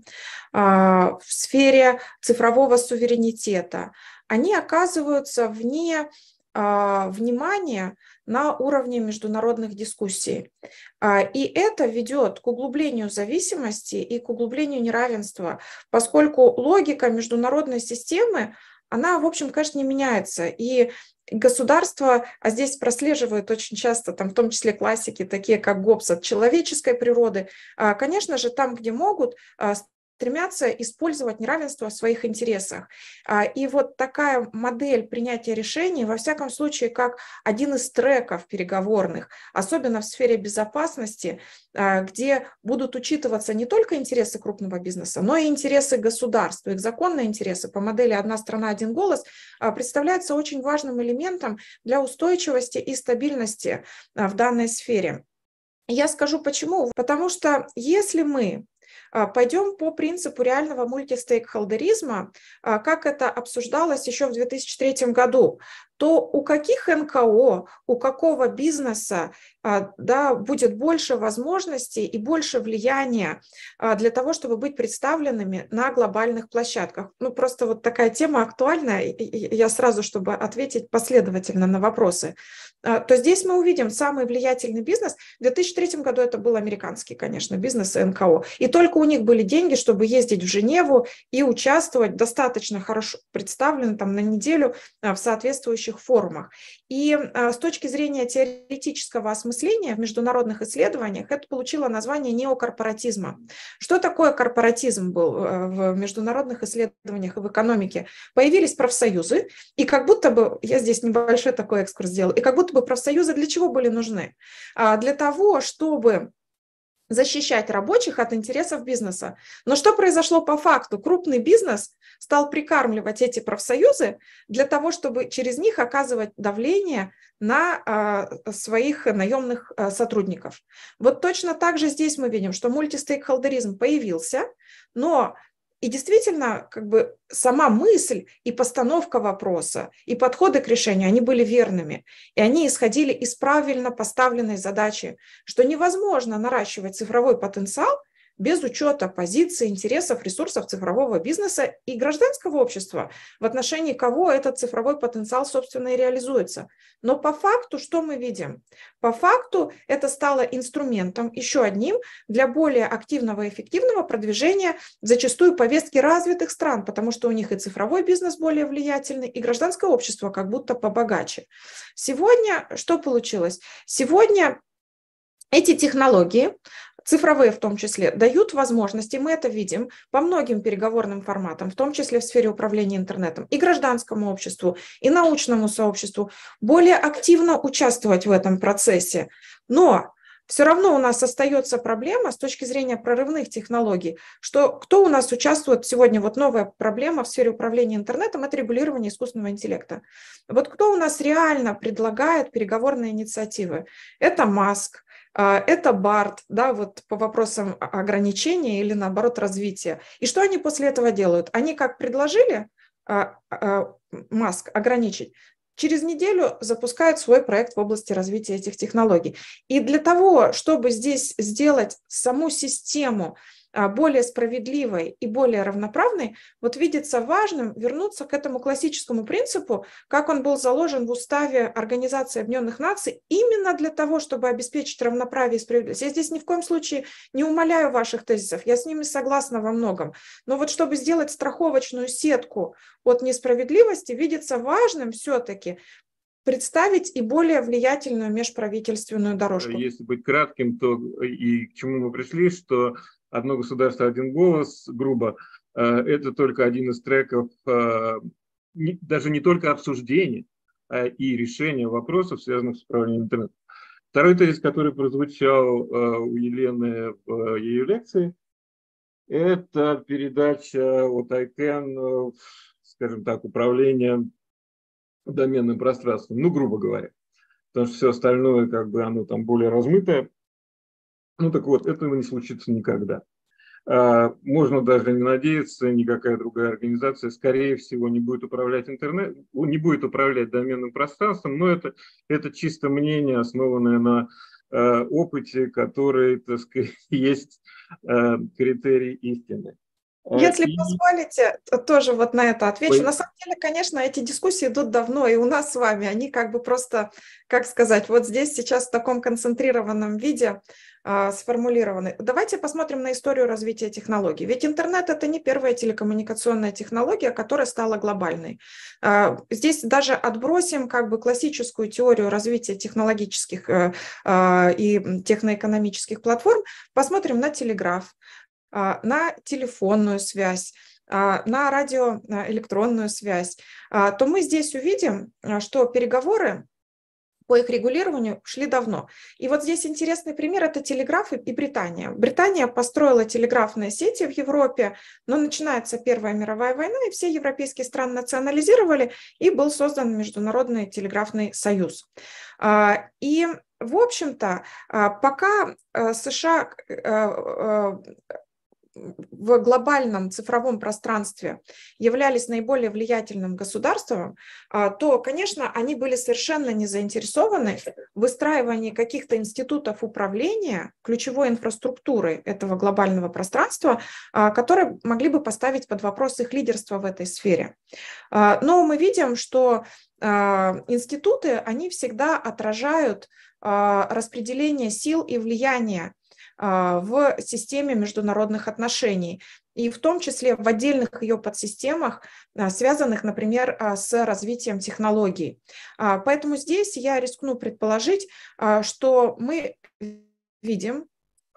а, в сфере цифрового суверенитета, они оказываются вне а, внимания на уровне международных дискуссий. А, и это ведет к углублению зависимости и к углублению неравенства, поскольку логика международной системы она, в общем, конечно, не меняется. И государство, а здесь прослеживают очень часто, там, в том числе классики, такие как Гоббс от человеческой природы, а, конечно же, там, где могут, а, стремятся использовать неравенство в своих интересах. А, и вот такая модель принятия решений, во всяком случае, как один из треков переговорных, особенно в сфере безопасности, а, где будут учитываться не только интересы крупного бизнеса, но и интересы государства, их законные интересы по модели «одна страна, один голос» а, представляется очень важным элементом для устойчивости и стабильности в данной сфере. Я скажу почему. Потому что если мы а, пойдем по принципу реального мультистейкхолдеризма, а, как это обсуждалось еще в 2003 году то у каких НКО, у какого бизнеса а, да, будет больше возможностей и больше влияния а, для того, чтобы быть представленными на глобальных площадках? Ну, просто вот такая тема актуальна, я сразу, чтобы ответить последовательно на вопросы, а, то здесь мы увидим самый влиятельный бизнес. В 2003 году это был американский, конечно, бизнес и НКО. И только у них были деньги, чтобы ездить в Женеву и участвовать достаточно хорошо представлен там на неделю в соответствующих соответствующих форумах. И а, с точки зрения теоретического осмысления в международных исследованиях это получило название неокорпоратизма. Что такое корпоратизм был э, в международных исследованиях и в экономике? Появились профсоюзы, и как будто бы, я здесь небольшой такой экскурс сделал, и как будто бы профсоюзы для чего были нужны? А, для того, чтобы защищать рабочих от интересов бизнеса. Но что произошло по факту? Крупный бизнес стал прикармливать эти профсоюзы для того, чтобы через них оказывать давление на а, своих наемных а, сотрудников. Вот точно так же здесь мы видим, что мультистейкхолдеризм появился, но и действительно, как бы сама мысль и постановка вопроса, и подходы к решению, они были верными. И они исходили из правильно поставленной задачи, что невозможно наращивать цифровой потенциал – без учета позиций, интересов, ресурсов цифрового бизнеса и гражданского общества, в отношении кого этот цифровой потенциал, собственно, и реализуется. Но по факту что мы видим? По факту это стало инструментом еще одним для более активного и эффективного продвижения зачастую повестки развитых стран, потому что у них и цифровой бизнес более влиятельный, и гражданское общество как будто побогаче. Сегодня что получилось? Сегодня эти технологии цифровые в том числе, дают возможности, мы это видим по многим переговорным форматам, в том числе в сфере управления интернетом, и гражданскому обществу, и научному сообществу, более активно участвовать в этом процессе. Но все равно у нас остается проблема с точки зрения прорывных технологий, что кто у нас участвует сегодня, вот новая проблема в сфере управления интернетом, это регулирование искусственного интеллекта. Вот кто у нас реально предлагает переговорные инициативы? Это Маск, а, это БАРТ, да, вот по вопросам ограничения или, наоборот, развития. И что они после этого делают? Они как предложили а, а, Маск ограничить, через неделю запускают свой проект в области развития этих технологий. И для того, чтобы здесь сделать саму систему а, более справедливой и более равноправной, вот видится важным вернуться к этому классическому принципу, как он был заложен в уставе Организации Объединенных Наций, именно для того, чтобы обеспечить равноправие и справедливость. Я здесь ни в коем случае не умоляю ваших тезисов, я с ними согласна во многом. Но вот чтобы сделать страховочную сетку от несправедливости, видится важным все-таки представить и более влиятельную межправительственную дорожку. Если быть кратким, то и к чему мы пришли, что «Одно государство, один голос», грубо, э, это только один из треков э, даже не только обсуждений а и решения вопросов, связанных с управлением интернетом. Второй тезис, который прозвучал э, у Елены в ее лекции, это передача от ICANN, скажем так, управления доменным пространством, ну, грубо говоря. Потому что все остальное, как бы, оно там более размытое. Ну так вот, этого не случится никогда. А, можно даже не надеяться, никакая другая организация, скорее всего, не будет управлять интернет, не будет управлять доменным пространством, но это, это чисто мнение, основанное на а, опыте, который, так сказать, есть а, критерий истины. Если и... позволите, тоже вот на это отвечу. Вы... На самом деле, конечно, эти дискуссии идут давно, и у нас с вами они как бы просто, как сказать, вот здесь сейчас в таком концентрированном виде э, сформулированы. Давайте посмотрим на историю развития технологий. Ведь интернет это не первая телекоммуникационная технология, которая стала глобальной. Э, здесь даже отбросим как бы классическую теорию развития технологических э, а, и техноэкономических платформ, посмотрим на телеграф, а, на телефонную связь, а, на радиоэлектронную связь, а, то мы здесь увидим, что переговоры по их регулированию шли давно. И вот здесь интересный пример – это телеграфы и Британия. Британия построила телеграфные сети в Европе, но начинается Первая мировая война, и все европейские страны национализировали, и был создан Международный телеграфный союз. И в общем-то, пока э, США э, э, в глобальном цифровом пространстве являлись наиболее влиятельным государством, а, то, конечно, они были совершенно не заинтересованы в выстраивании каких-то институтов управления ключевой инфраструктуры этого глобального пространства, а, которые могли бы поставить под вопрос их лидерство в этой сфере. А, но мы видим, что институты, они всегда отражают распределение сил и влияния а, в системе международных отношений, и в том числе в отдельных ее подсистемах, а, связанных, например, а, с развитием технологий. Поэтому здесь я рискну предположить, что мы видим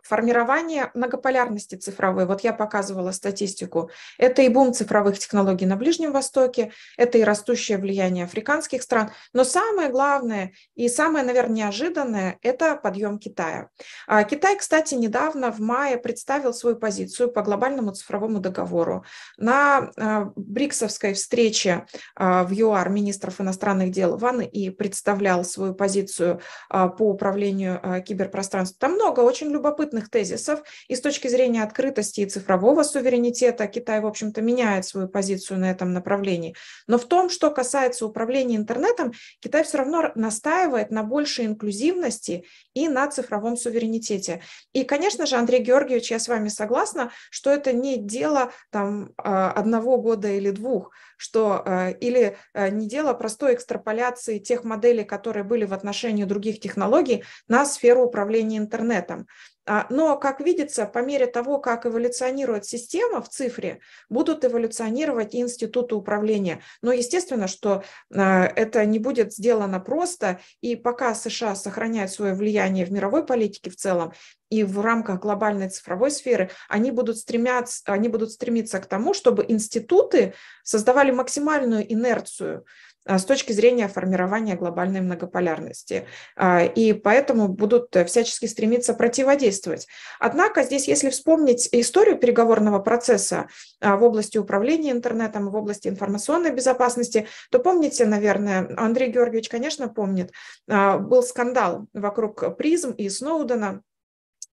формирование многополярности цифровой. Вот я показывала статистику. Это и бум цифровых технологий на Ближнем Востоке, это и растущее влияние африканских стран. Но самое главное и самое, наверное, неожиданное – это подъем Китая. А, Китай, кстати, недавно в мае представил свою позицию по глобальному цифровому договору. На а, Бриксовской встрече а, в ЮАР министров иностранных дел Ван и представлял свою позицию по управлению киберпространством. Там много очень любопытно любопытных тезисов. И с точки зрения открытости и цифрового суверенитета Китай, в общем-то, меняет свою позицию на этом направлении. Но в том, что касается управления интернетом, Китай все равно настаивает на большей инклюзивности и на цифровом суверенитете. И, конечно же, Андрей Георгиевич, я с вами согласна, что это не дело там, а, одного года или двух что э, или э, не дело а простой экстраполяции тех моделей, которые были в отношении других технологий на сферу управления интернетом. А, но, как видится, по мере того, как эволюционирует система в цифре, будут эволюционировать и институты управления. Но, естественно, что э, это не будет сделано просто, и пока США сохраняют свое влияние в мировой политике в целом, и в рамках глобальной цифровой сферы, они будут, стремятся, они будут стремиться к тому, чтобы институты создавали максимальную инерцию а, с точки зрения формирования глобальной многополярности. А, и поэтому будут всячески стремиться противодействовать. Однако здесь, если вспомнить историю переговорного процесса а, в области управления интернетом, в области информационной безопасности, то помните, наверное, Андрей Георгиевич, конечно, помнит, был скандал вокруг призм и Сноудена,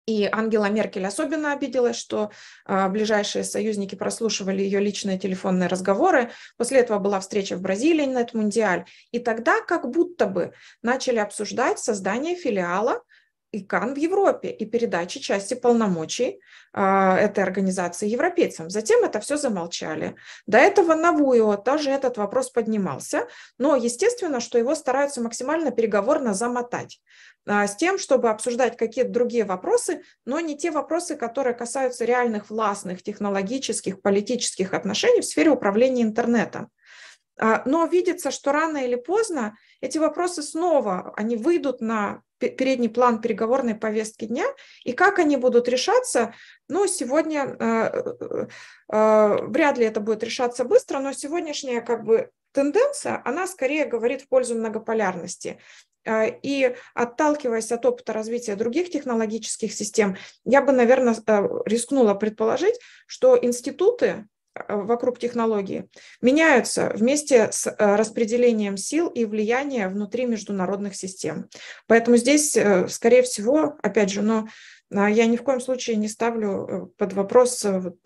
и Ангела Меркель особенно обиделась, что э, ближайшие союзники прослушивали ее личные телефонные разговоры. После этого была встреча в Бразилии на этот мундиаль. И тогда как будто бы начали обсуждать создание филиала ИКАН в Европе и передачи части полномочий э, этой организации европейцам. Затем это все замолчали. До этого на ВУИО тоже этот вопрос поднимался, но естественно, что его стараются максимально переговорно замотать. А, с тем, чтобы обсуждать какие-то другие вопросы, но не те вопросы, которые касаются реальных властных технологических, политических отношений в сфере управления интернетом. А, но видится, что рано или поздно эти вопросы снова, они выйдут на передний план переговорной повестки дня, и как они будут решаться, ну, сегодня э э, э, э, вряд ли это будет решаться быстро, но сегодняшняя как бы тенденция, она скорее говорит в пользу многополярности. Э, и отталкиваясь от опыта развития других технологических систем, я бы, наверное, э, рискнула предположить, что институты э, вокруг технологии меняются вместе с распределением сил и влияния внутри международных систем. Поэтому здесь, скорее всего, опять же, но я ни в коем случае не ставлю под вопрос вот,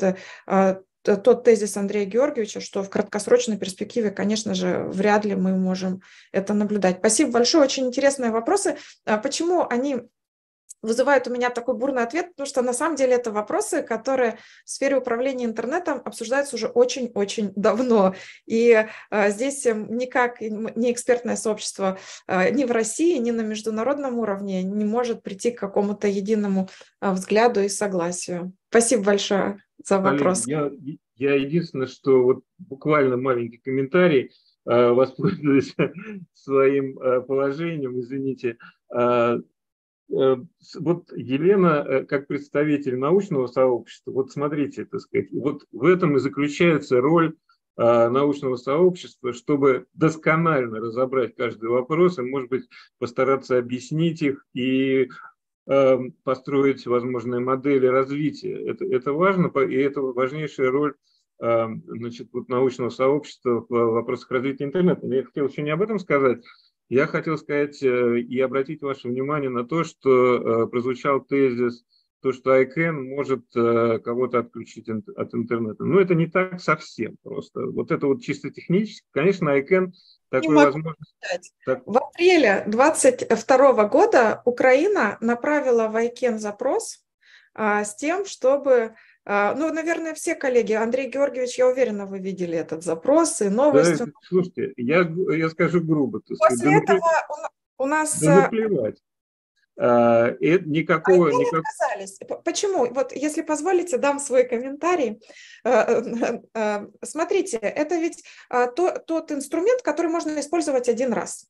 тот тезис Андрея Георгиевича, что в краткосрочной перспективе, конечно же, вряд ли мы можем это наблюдать. Спасибо большое, очень интересные вопросы. А почему они вызывает у меня такой бурный ответ, потому что на самом деле это вопросы, которые в сфере управления интернетом обсуждаются уже очень-очень давно. И э, здесь эм, никак не экспертное сообщество э, ни в России, ни на международном уровне не может прийти к какому-то единому э, взгляду и согласию. Спасибо большое за вопрос. Я, я единственное, что вот буквально маленький комментарий э, воспользуюсь своим э, положением, извините. Э, Э, вот Елена, э, как представитель научного сообщества, вот смотрите, так сказать, вот в этом и заключается роль а, научного сообщества, чтобы досконально разобрать каждый вопрос и, может быть, постараться объяснить их и э, построить возможные модели развития. Это, это важно, и это важнейшая роль значит, вот научного сообщества в вопросах развития интернета. Я хотел еще не об этом сказать, я хотел сказать э, и обратить ваше внимание на то, что э, прозвучал тезис, то, что ICANN может э, кого-то отключить от интернета. Но это не так совсем просто. Вот это вот чисто технически. Конечно, ICANN такой возможность... Так... В апреле 22 года Украина направила в ICANN запрос а, с тем, чтобы а, ну, наверное, все коллеги. Андрей Георгиевич, я уверена, вы видели этот запрос и новости. Да, слушайте, я, я скажу грубо. После сказать, ну этого у нас... Да наплевать. Ну э, а, и никакого, а никак... отказались. Почему? Вот, если позволите, дам свой комментарий. Э, э, смотрите, это ведь а, то, тот инструмент, который можно использовать один раз.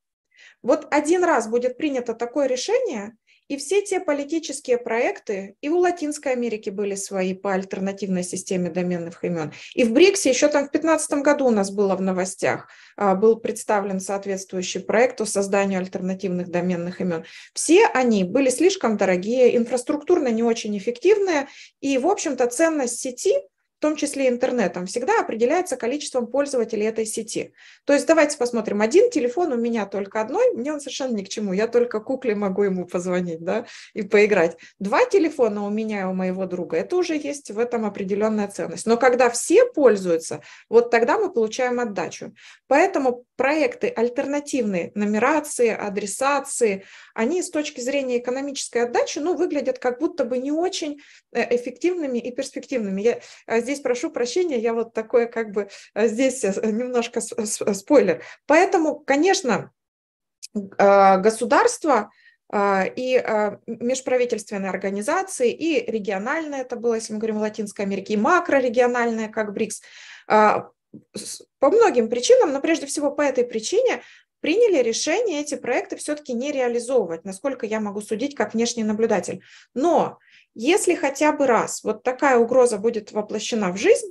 Вот один раз будет принято такое решение, и все те политические проекты, и у Латинской Америки были свои по альтернативной системе доменных имен. И в БРИКСе еще там в 2015 году у нас было в новостях, а, был представлен соответствующий проект по созданию альтернативных доменных имен. Все они были слишком дорогие, инфраструктурно не очень эффективные, и, в общем-то, ценность сети – в том числе интернетом, всегда определяется количеством пользователей этой сети. То есть давайте посмотрим, один телефон у меня только одной, мне он совершенно ни к чему, я только кукле могу ему позвонить да, и поиграть. Два телефона у меня и у моего друга, это уже есть в этом определенная ценность. Но когда все пользуются, вот тогда мы получаем отдачу. Поэтому проекты альтернативные нумерации, адресации, они с точки зрения экономической отдачи ну, выглядят как будто бы не очень э, эффективными и перспективными. Я, э, здесь прошу прощения, я вот такое как бы э, здесь э, немножко э, спойлер. Поэтому, конечно, а, государство а, и а, межправительственные организации, и региональные, это было, если мы говорим о Латинской Америке, и макрорегиональные, как БРИКС, по многим причинам, но прежде всего по этой причине приняли решение эти проекты все-таки не реализовывать, насколько я могу судить как внешний наблюдатель. Но если хотя бы раз вот такая угроза будет воплощена в жизнь,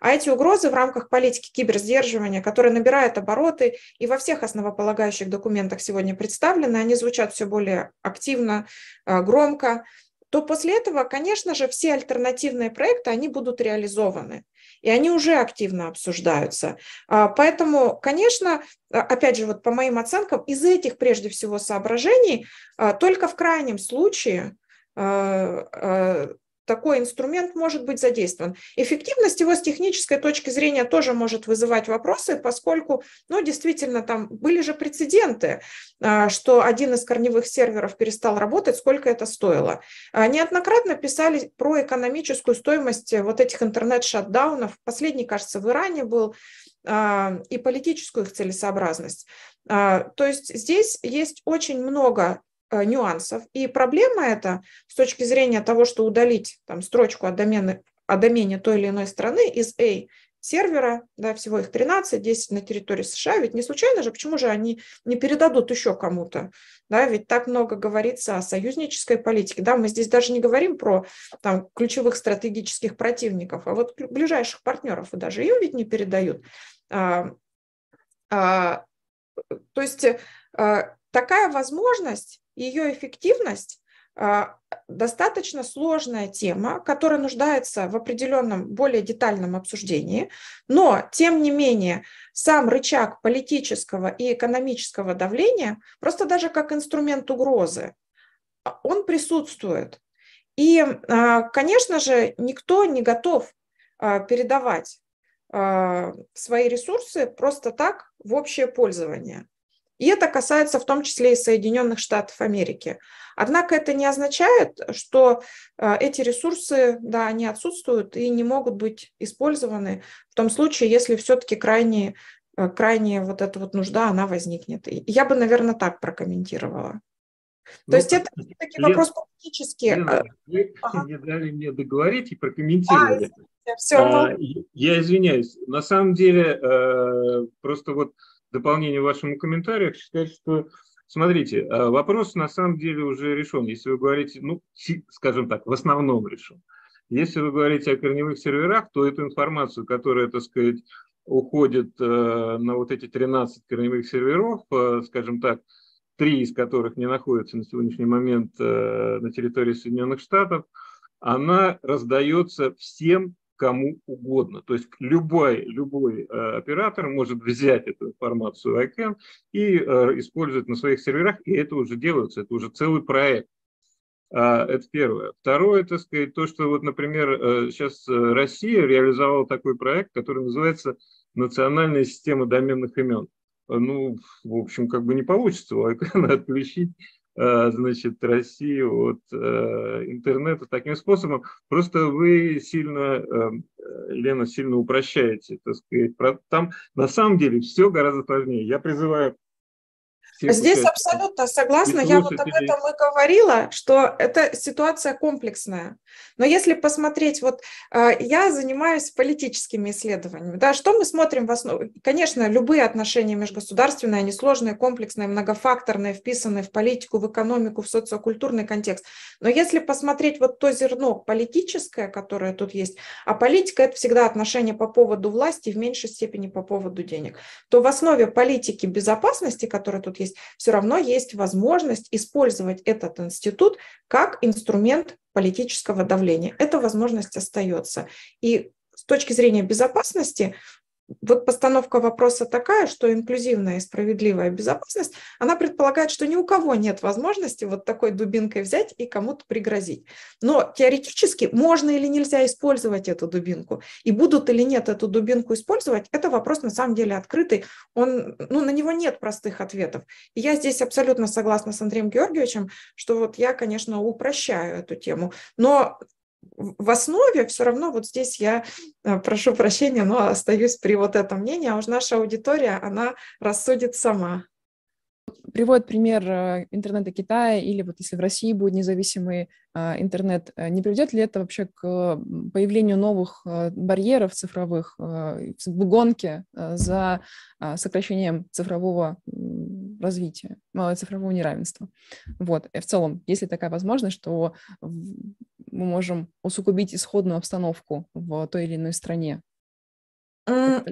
а эти угрозы в рамках политики киберсдерживания, которая набирает обороты и во всех основополагающих документах сегодня представлены, они звучат все более активно, э, громко, то после этого, конечно же, все альтернативные проекты, они будут реализованы и они уже активно обсуждаются. А, поэтому, конечно, а, опять же, вот по моим оценкам, из этих прежде всего соображений а, только в крайнем случае такой инструмент может быть задействован. Эффективность его с технической точки зрения тоже может вызывать вопросы, поскольку, ну, действительно, там были же прецеденты, а, что один из корневых серверов перестал работать, сколько это стоило. А, неоднократно писали про экономическую стоимость э, вот этих интернет-шатдаунов. Последний, кажется, в Иране был а, и политическую их целесообразность. То есть здесь есть очень много Э, нюансов. И проблема это с точки зрения того, что удалить там, строчку о домене, о домене той или иной страны из A сервера, да, всего их 13, 10 на территории США, ведь не случайно же, почему же они не передадут еще кому-то, да, ведь так много говорится о союзнической политике, да, мы здесь даже не говорим про там ключевых стратегических противников, а вот ближайших партнеров, и даже им ведь не передают. А, а, то есть а, такая возможность ее эффективность а, достаточно сложная тема, которая нуждается в определенном более детальном обсуждении, но, тем не менее, сам рычаг политического и экономического давления, просто даже как инструмент угрозы, а, он присутствует. И, а, конечно же, никто не готов передавать свои ресурсы просто так в общее пользование. И это касается в том числе и Соединенных Штатов Америки. Однако это не означает, что э, эти ресурсы, да, они отсутствуют и не могут быть использованы в том случае, если все-таки крайне, э, крайняя вот эта вот нужда, она возникнет. И я бы, наверное, так прокомментировала. То ну, есть это такие таки Лен, вопрос э, Лена, вы ага. не дали мне договорить и прокомментировать. А, извините, все, а, ну... Я извиняюсь. На самом деле, просто вот дополнение к вашему комментарию, сказать, что Смотрите, э, вопрос на самом деле уже решен. Если вы говорите, ну, скажем так, в основном решен. Если вы говорите о корневых серверах, то эту информацию, которая, так сказать, уходит э, на вот эти 13 корневых серверов, э, скажем так, три из которых не находятся на сегодняшний момент на территории Соединенных Штатов, она раздается всем кому угодно. То есть любой, любой э, оператор может взять эту информацию ICANN и э, использовать на своих серверах, и это уже делается, это уже целый проект. А, это первое. Второе, так сказать, то, что вот, например, сейчас э, Россия реализовала такой проект, который называется «Национальная система доменных имен». Ну, в общем, как бы не получится у ICANN отключить Э, значит, Россию, от э, интернета таким способом. Просто вы сильно, эм, э, Лена, сильно упрощаете, так сказать. Там на самом деле все гораздо сложнее. Я призываю всех... Здесь вот абсолютно согласна. Я вот об этом и говорила, что это ситуация комплексная. Но если посмотреть, вот э, я занимаюсь политическими исследованиями. Да, что мы смотрим в основе? Конечно, любые отношения межгосударственные, они сложные, комплексные, многофакторные, вписанные в политику, в экономику, в социокультурный контекст. Но если посмотреть вот то зерно политическое, которое тут есть, а политика – это всегда отношения по поводу власти в меньшей степени по поводу денег, то в основе политики безопасности, которая тут есть, находитесь, все равно есть возможность использовать этот институт как инструмент политического давления. Эта возможность остается. И с точки зрения безопасности вот постановка вопроса такая, что инклюзивная и справедливая безопасность, она предполагает, что ни у кого нет возможности вот такой дубинкой взять и кому-то пригрозить. Но теоретически можно или нельзя использовать эту дубинку, и будут или нет эту дубинку использовать, это вопрос на самом деле открытый, он, ну, на него нет простых ответов. И я здесь абсолютно согласна с Андреем Георгиевичем, что вот я, конечно, упрощаю эту тему, но в основе все равно вот здесь я э, прошу прощения, но остаюсь при вот этом мнении, а уж наша аудитория, она рассудит сама. Приводит пример э, интернета Китая или вот если в России будет независимый э, интернет, не приведет ли это вообще к появлению новых барьеров цифровых в гонке за сокращением цифрового развития, цифрового неравенства? Вот, и в целом, есть ли такая возможность, что мы можем усугубить исходную обстановку в той или иной стране?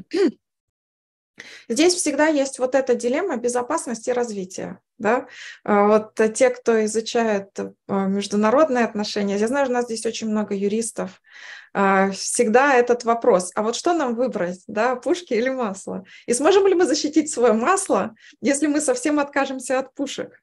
Здесь всегда есть вот эта дилемма безопасности и развития. Да? А вот те, кто изучает а, международные отношения, я знаю, у нас здесь очень много юристов, а, всегда этот вопрос, а вот что нам выбрать, да, пушки или масло? И сможем ли мы защитить свое масло, если мы совсем откажемся от пушек?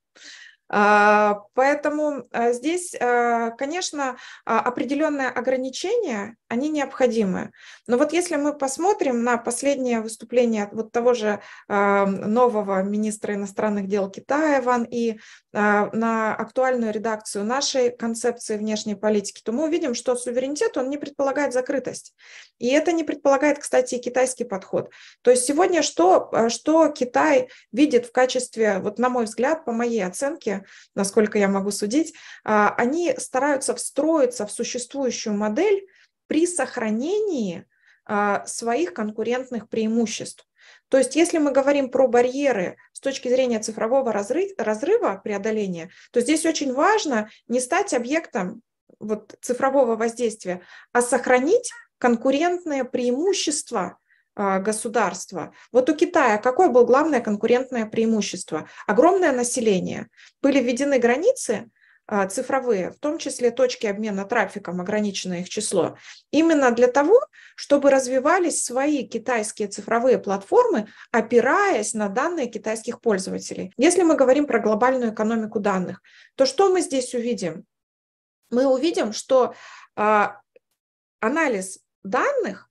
А, поэтому э, здесь, э, конечно, а, определенные ограничения, они необходимы. Но вот если мы посмотрим на последнее выступление вот того же э, нового министра иностранных дел Китая Ван И, на актуальную редакцию нашей концепции внешней политики, то мы увидим, что суверенитет, он не предполагает закрытость. И это не предполагает, кстати, и китайский подход. То есть сегодня что, что Китай видит в качестве, вот на мой взгляд, по моей оценке, насколько я могу судить, а, они стараются встроиться в существующую модель при сохранении а, своих конкурентных преимуществ. То есть если мы говорим про барьеры с точки зрения цифрового разрыва преодоления, то здесь очень важно не стать объектом вот, цифрового воздействия, а сохранить конкурентное преимущество а, государства. Вот у Китая какое было главное конкурентное преимущество? Огромное население. Были введены границы, а, цифровые, в том числе точки обмена трафиком, ограниченное их число, именно для того, чтобы развивались свои китайские цифровые платформы, опираясь на данные китайских пользователей. Если мы говорим про глобальную экономику данных, то что мы здесь увидим? Мы увидим, что э, анализ данных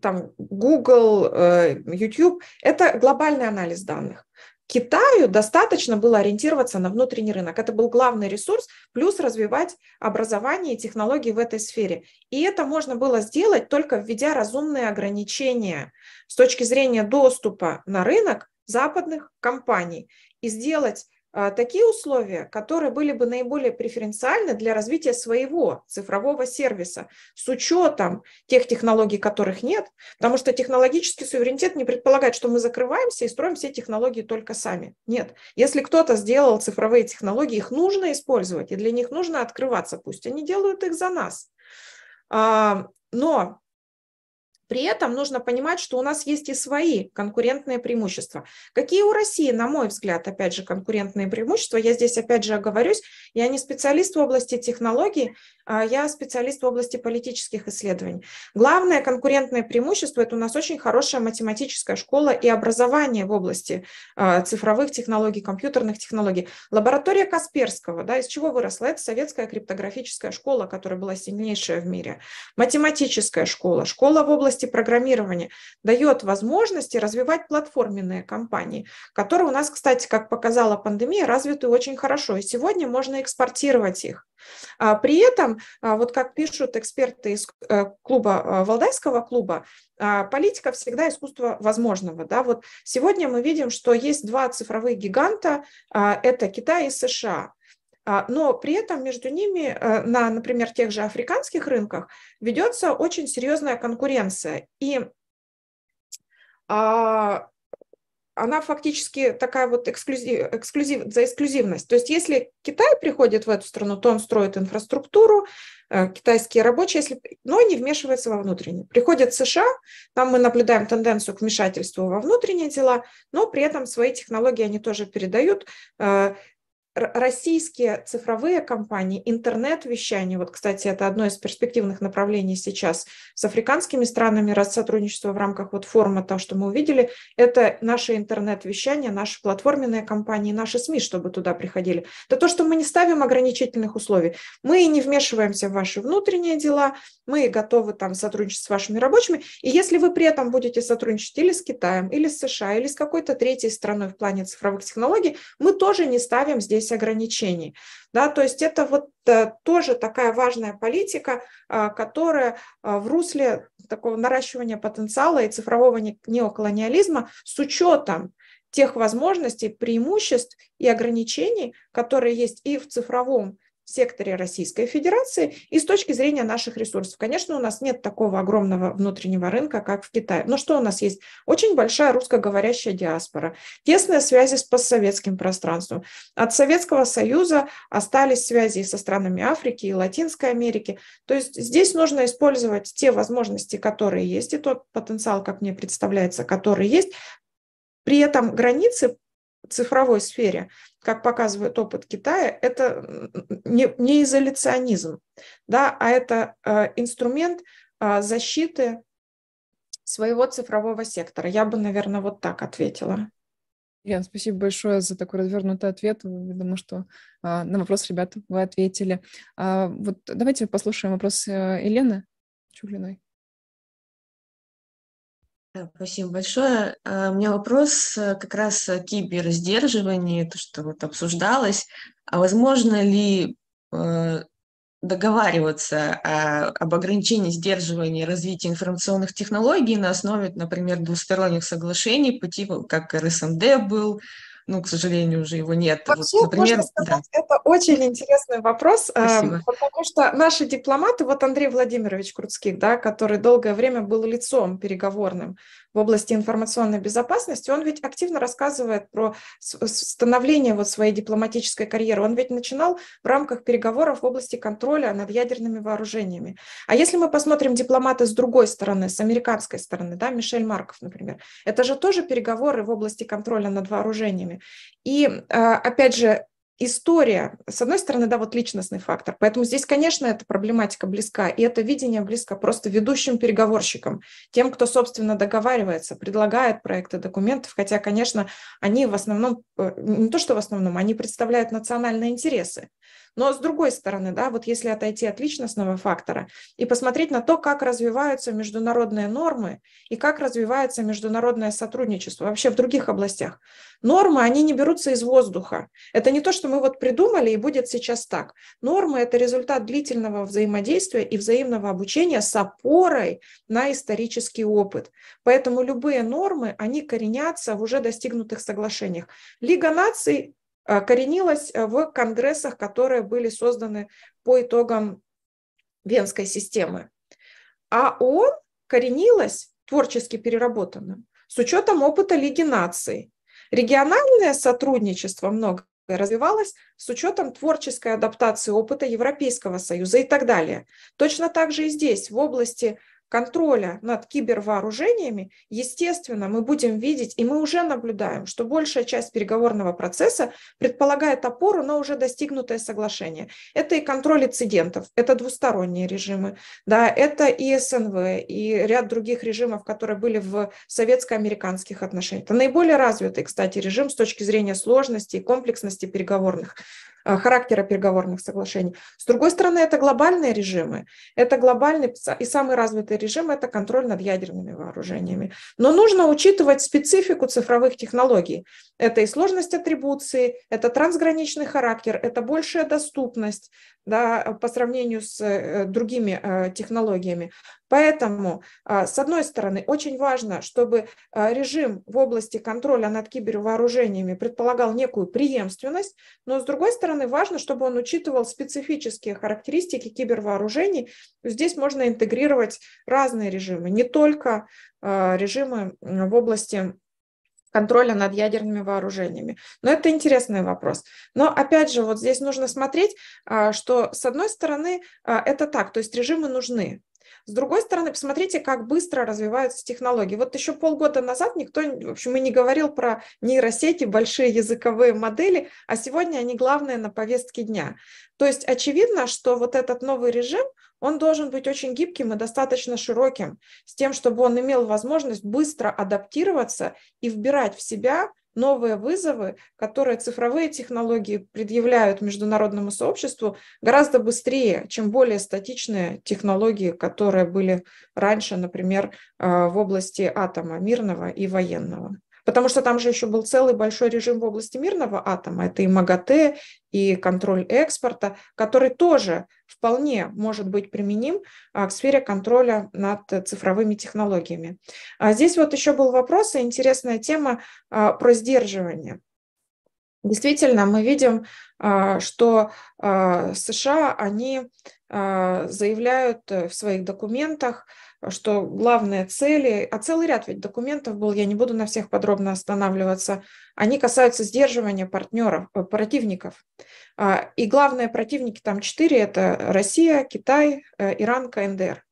там Google, э, YouTube, это глобальный анализ данных. Китаю достаточно было ориентироваться на внутренний рынок. Это был главный ресурс, плюс развивать образование и технологии в этой сфере. И это можно было сделать только введя разумные ограничения с точки зрения доступа на рынок западных компаний и сделать а, такие условия, которые были бы наиболее преференциальны для развития своего цифрового сервиса с учетом тех технологий, которых нет, потому что технологический суверенитет не предполагает, что мы закрываемся и строим все технологии только сами. Нет. Если кто-то сделал цифровые технологии, их нужно использовать, и для них нужно открываться. Пусть они делают их за нас. А, но при этом нужно понимать, что у нас есть и свои конкурентные преимущества. Какие у России, на мой взгляд, опять же, конкурентные преимущества? Я здесь опять же оговорюсь, я не специалист в области технологий, а я специалист в области политических исследований. Главное конкурентное преимущество – это у нас очень хорошая математическая школа и образование в области а, цифровых технологий, компьютерных технологий. Лаборатория Касперского, да, из чего выросла? Это советская криптографическая школа, которая была сильнейшая в мире. Математическая школа, школа в области области программирования дает возможности развивать платформенные компании, которые у нас, кстати, как показала пандемия, развиты очень хорошо. И сегодня можно экспортировать их. А, при этом, а, вот как пишут эксперты из э, клуба, э, Валдайского клуба, а, политика всегда искусство возможного. Да? Вот сегодня мы видим, что есть два цифровых гиганта, это Китай и США. А, но при этом между ними э, на, например, тех же африканских рынках ведется очень серьезная конкуренция. И а, она фактически такая вот эксклюзив, эксклюзив, за эксклюзивность. То есть если Китай приходит в эту страну, то он строит инфраструктуру, э, китайские рабочие, если, но не вмешивается во внутренние. Приходят США, там мы наблюдаем тенденцию к вмешательству во внутренние дела, но при этом свои технологии они тоже передают. Э, российские цифровые компании, интернет-вещание, вот, кстати, это одно из перспективных направлений сейчас с африканскими странами, раз сотрудничество в рамках вот форума, то, что мы увидели, это наше интернет-вещание, наши платформенные компании, наши СМИ, чтобы туда приходили. Да то, что мы не ставим ограничительных условий, мы и не вмешиваемся в ваши внутренние дела, мы готовы там сотрудничать с вашими рабочими, и если вы при этом будете сотрудничать или с Китаем, или с США, или с какой-то третьей страной в плане цифровых технологий, мы тоже не ставим здесь здесь ограничений. Да, то есть это вот э, тоже такая важная политика, э, которая э, в русле такого наращивания потенциала и цифрового неоколониализма с учетом тех возможностей, преимуществ и ограничений, которые есть и в цифровом секторе Российской Федерации и с точки зрения наших ресурсов. Конечно, у нас нет такого огромного внутреннего рынка, как в Китае. Но что у нас есть? Очень большая русскоговорящая диаспора, тесные связи с постсоветским пространством. От Советского Союза остались связи со странами Африки и Латинской Америки. То есть здесь нужно использовать те возможности, которые есть, и тот потенциал, как мне представляется, который есть, при этом границы цифровой сфере, как показывает опыт Китая, это не, не изоляционизм, да, а это э, инструмент э, защиты своего цифрового сектора. Я бы, наверное, вот так ответила. Ян, спасибо большое за такой развернутый ответ. Я думаю, что а, на вопрос ребят вы ответили. А, вот давайте послушаем вопрос Елены Чуглиной. Спасибо большое. А, у меня вопрос э, как раз о киберсдерживании, то, что вот обсуждалось. А возможно ли э, договариваться о, об ограничении сдерживания развития информационных технологий на основе, например, двусторонних соглашений по типу, как РСМД эм был, ну, к сожалению, уже его нет. Вообще, вот, например, можно сказать, да. это очень интересный вопрос, эм, Спасибо. потому что наши дипломаты, вот Андрей Владимирович Круцких, да, который долгое время был лицом переговорным в области информационной безопасности, он ведь активно рассказывает про становление вот своей дипломатической карьеры. Он ведь начинал в рамках переговоров в области контроля над ядерными вооружениями. А если мы посмотрим дипломаты с другой стороны, с американской стороны, да, Мишель Марков, например, это же тоже переговоры в области контроля над вооружениями. И, а, опять же, история, с одной стороны, да, вот личностный фактор, поэтому здесь, конечно, эта проблематика близка, и это видение близко просто ведущим переговорщикам, тем, кто, собственно, договаривается, предлагает проекты документов, хотя, конечно, они в основном, э, не то что в основном, они представляют национальные интересы. Но с другой стороны, да, вот если отойти от личностного фактора и посмотреть на то, как развиваются международные нормы и как развивается международное сотрудничество вообще в других областях. Нормы, они не берутся из воздуха. Это не то, что мы вот придумали и будет сейчас так. Нормы – это результат длительного взаимодействия и взаимного обучения с опорой на исторический опыт. Поэтому любые нормы, они коренятся в уже достигнутых соглашениях. Лига наций Э, коренилась э, в конгрессах, которые были созданы по итогам Венской системы. А ООН коренилась творчески переработанным с учетом опыта Лиги наций. Региональное сотрудничество много развивалось, с учетом творческой адаптации опыта Европейского Союза и так далее. Точно так же и здесь, в области контроля над кибервооружениями, естественно, мы будем видеть, и мы уже наблюдаем, что большая часть переговорного процесса предполагает опору на уже достигнутое соглашение. Это и контроль инцидентов, это двусторонние режимы, да, это и СНВ, и ряд других режимов, которые были в советско-американских отношениях. Это наиболее развитый, кстати, режим с точки зрения сложности и комплексности переговорных Э, характера переговорных соглашений. С другой стороны, это глобальные режимы. Это глобальный и самый развитый режим – это контроль над ядерными вооружениями. Но нужно учитывать специфику цифровых технологий. Это и сложность атрибуции, это трансграничный характер, это большая доступность, да, э, по сравнению с э, другими э, технологиями. Поэтому, а, с одной стороны, очень важно, чтобы а, режим в области контроля над кибервооружениями предполагал некую преемственность, но, с другой стороны, важно, чтобы он учитывал специфические характеристики кибервооружений. Здесь можно интегрировать разные режимы, не только а, режимы в области контроля над ядерными вооружениями. Но это интересный вопрос. Но опять же, вот здесь нужно смотреть, а, что с одной стороны а, это так, то есть режимы нужны, с другой стороны, посмотрите, как быстро развиваются технологии. Вот еще полгода назад никто, в общем, и не говорил про нейросети, большие языковые модели, а сегодня они главные на повестке дня. То есть очевидно, что вот этот новый режим, он должен быть очень гибким и достаточно широким, с тем, чтобы он имел возможность быстро адаптироваться и вбирать в себя новые вызовы, которые цифровые технологии предъявляют международному сообществу гораздо быстрее, чем более статичные технологии, которые были раньше, например, э, в области атома мирного и военного. Потому что там же еще был целый большой режим в области мирного атома. Это и МАГАТЭ, и контроль экспорта, который тоже вполне может быть применим а, к сфере контроля над цифровыми технологиями. А здесь вот еще был вопрос и интересная тема а, про сдерживание. Действительно, мы видим, а, что США, они заявляют в своих документах, что главные цели, а целый ряд ведь документов был, я не буду на всех подробно останавливаться, они касаются сдерживания партнеров, э, противников. А, и главные противники там четыре – это Россия, Китай, э, Иран, КНДР.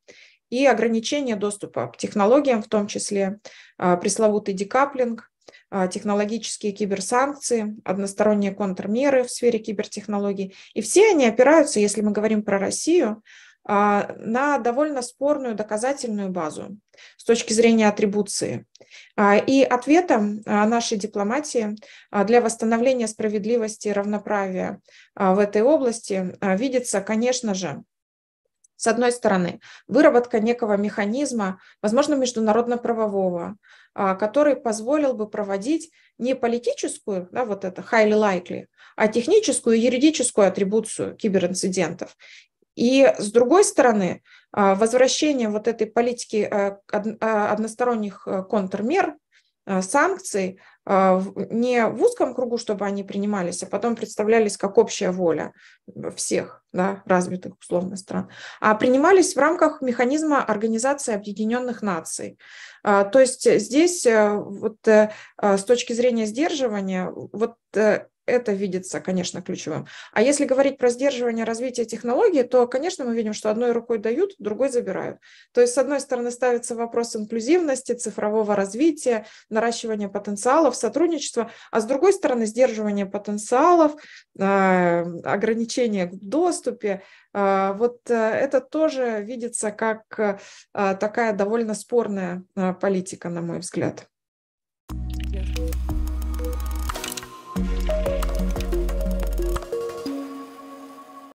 И ограничение доступа к технологиям, в том числе а, пресловутый декаплинг, а, технологические киберсанкции, односторонние контрмеры в сфере кибертехнологий. И все они опираются, если мы говорим про Россию, а, на довольно спорную доказательную базу с точки зрения атрибуции. А, и ответом а, нашей дипломатии для восстановления справедливости и равноправия в этой области видится, конечно же, с одной стороны, выработка некого механизма, возможно, международно-правового, который позволил бы проводить не политическую, да, вот это highly likely, а техническую юридическую атрибуцию киберинцидентов. И с другой стороны, а, возвращение вот этой политики а, а, односторонних контрмер, санкций не в узком кругу, чтобы они принимались, а потом представлялись как общая воля всех да, развитых условно стран, а принимались в рамках механизма Организации Объединенных Наций. То есть здесь э, вот э, с точки зрения сдерживания вот э, это видится, конечно, ключевым. А если говорить про сдерживание развития технологий, то, конечно, мы видим, что одной рукой дают, другой забирают. То есть, с одной стороны, ставится вопрос инклюзивности, цифрового развития, наращивания потенциалов, сотрудничества, а с другой стороны, сдерживание потенциалов, а, ограничения в доступе. А, вот э, это тоже видится как э, такая довольно спорная а, политика, на мой взгляд.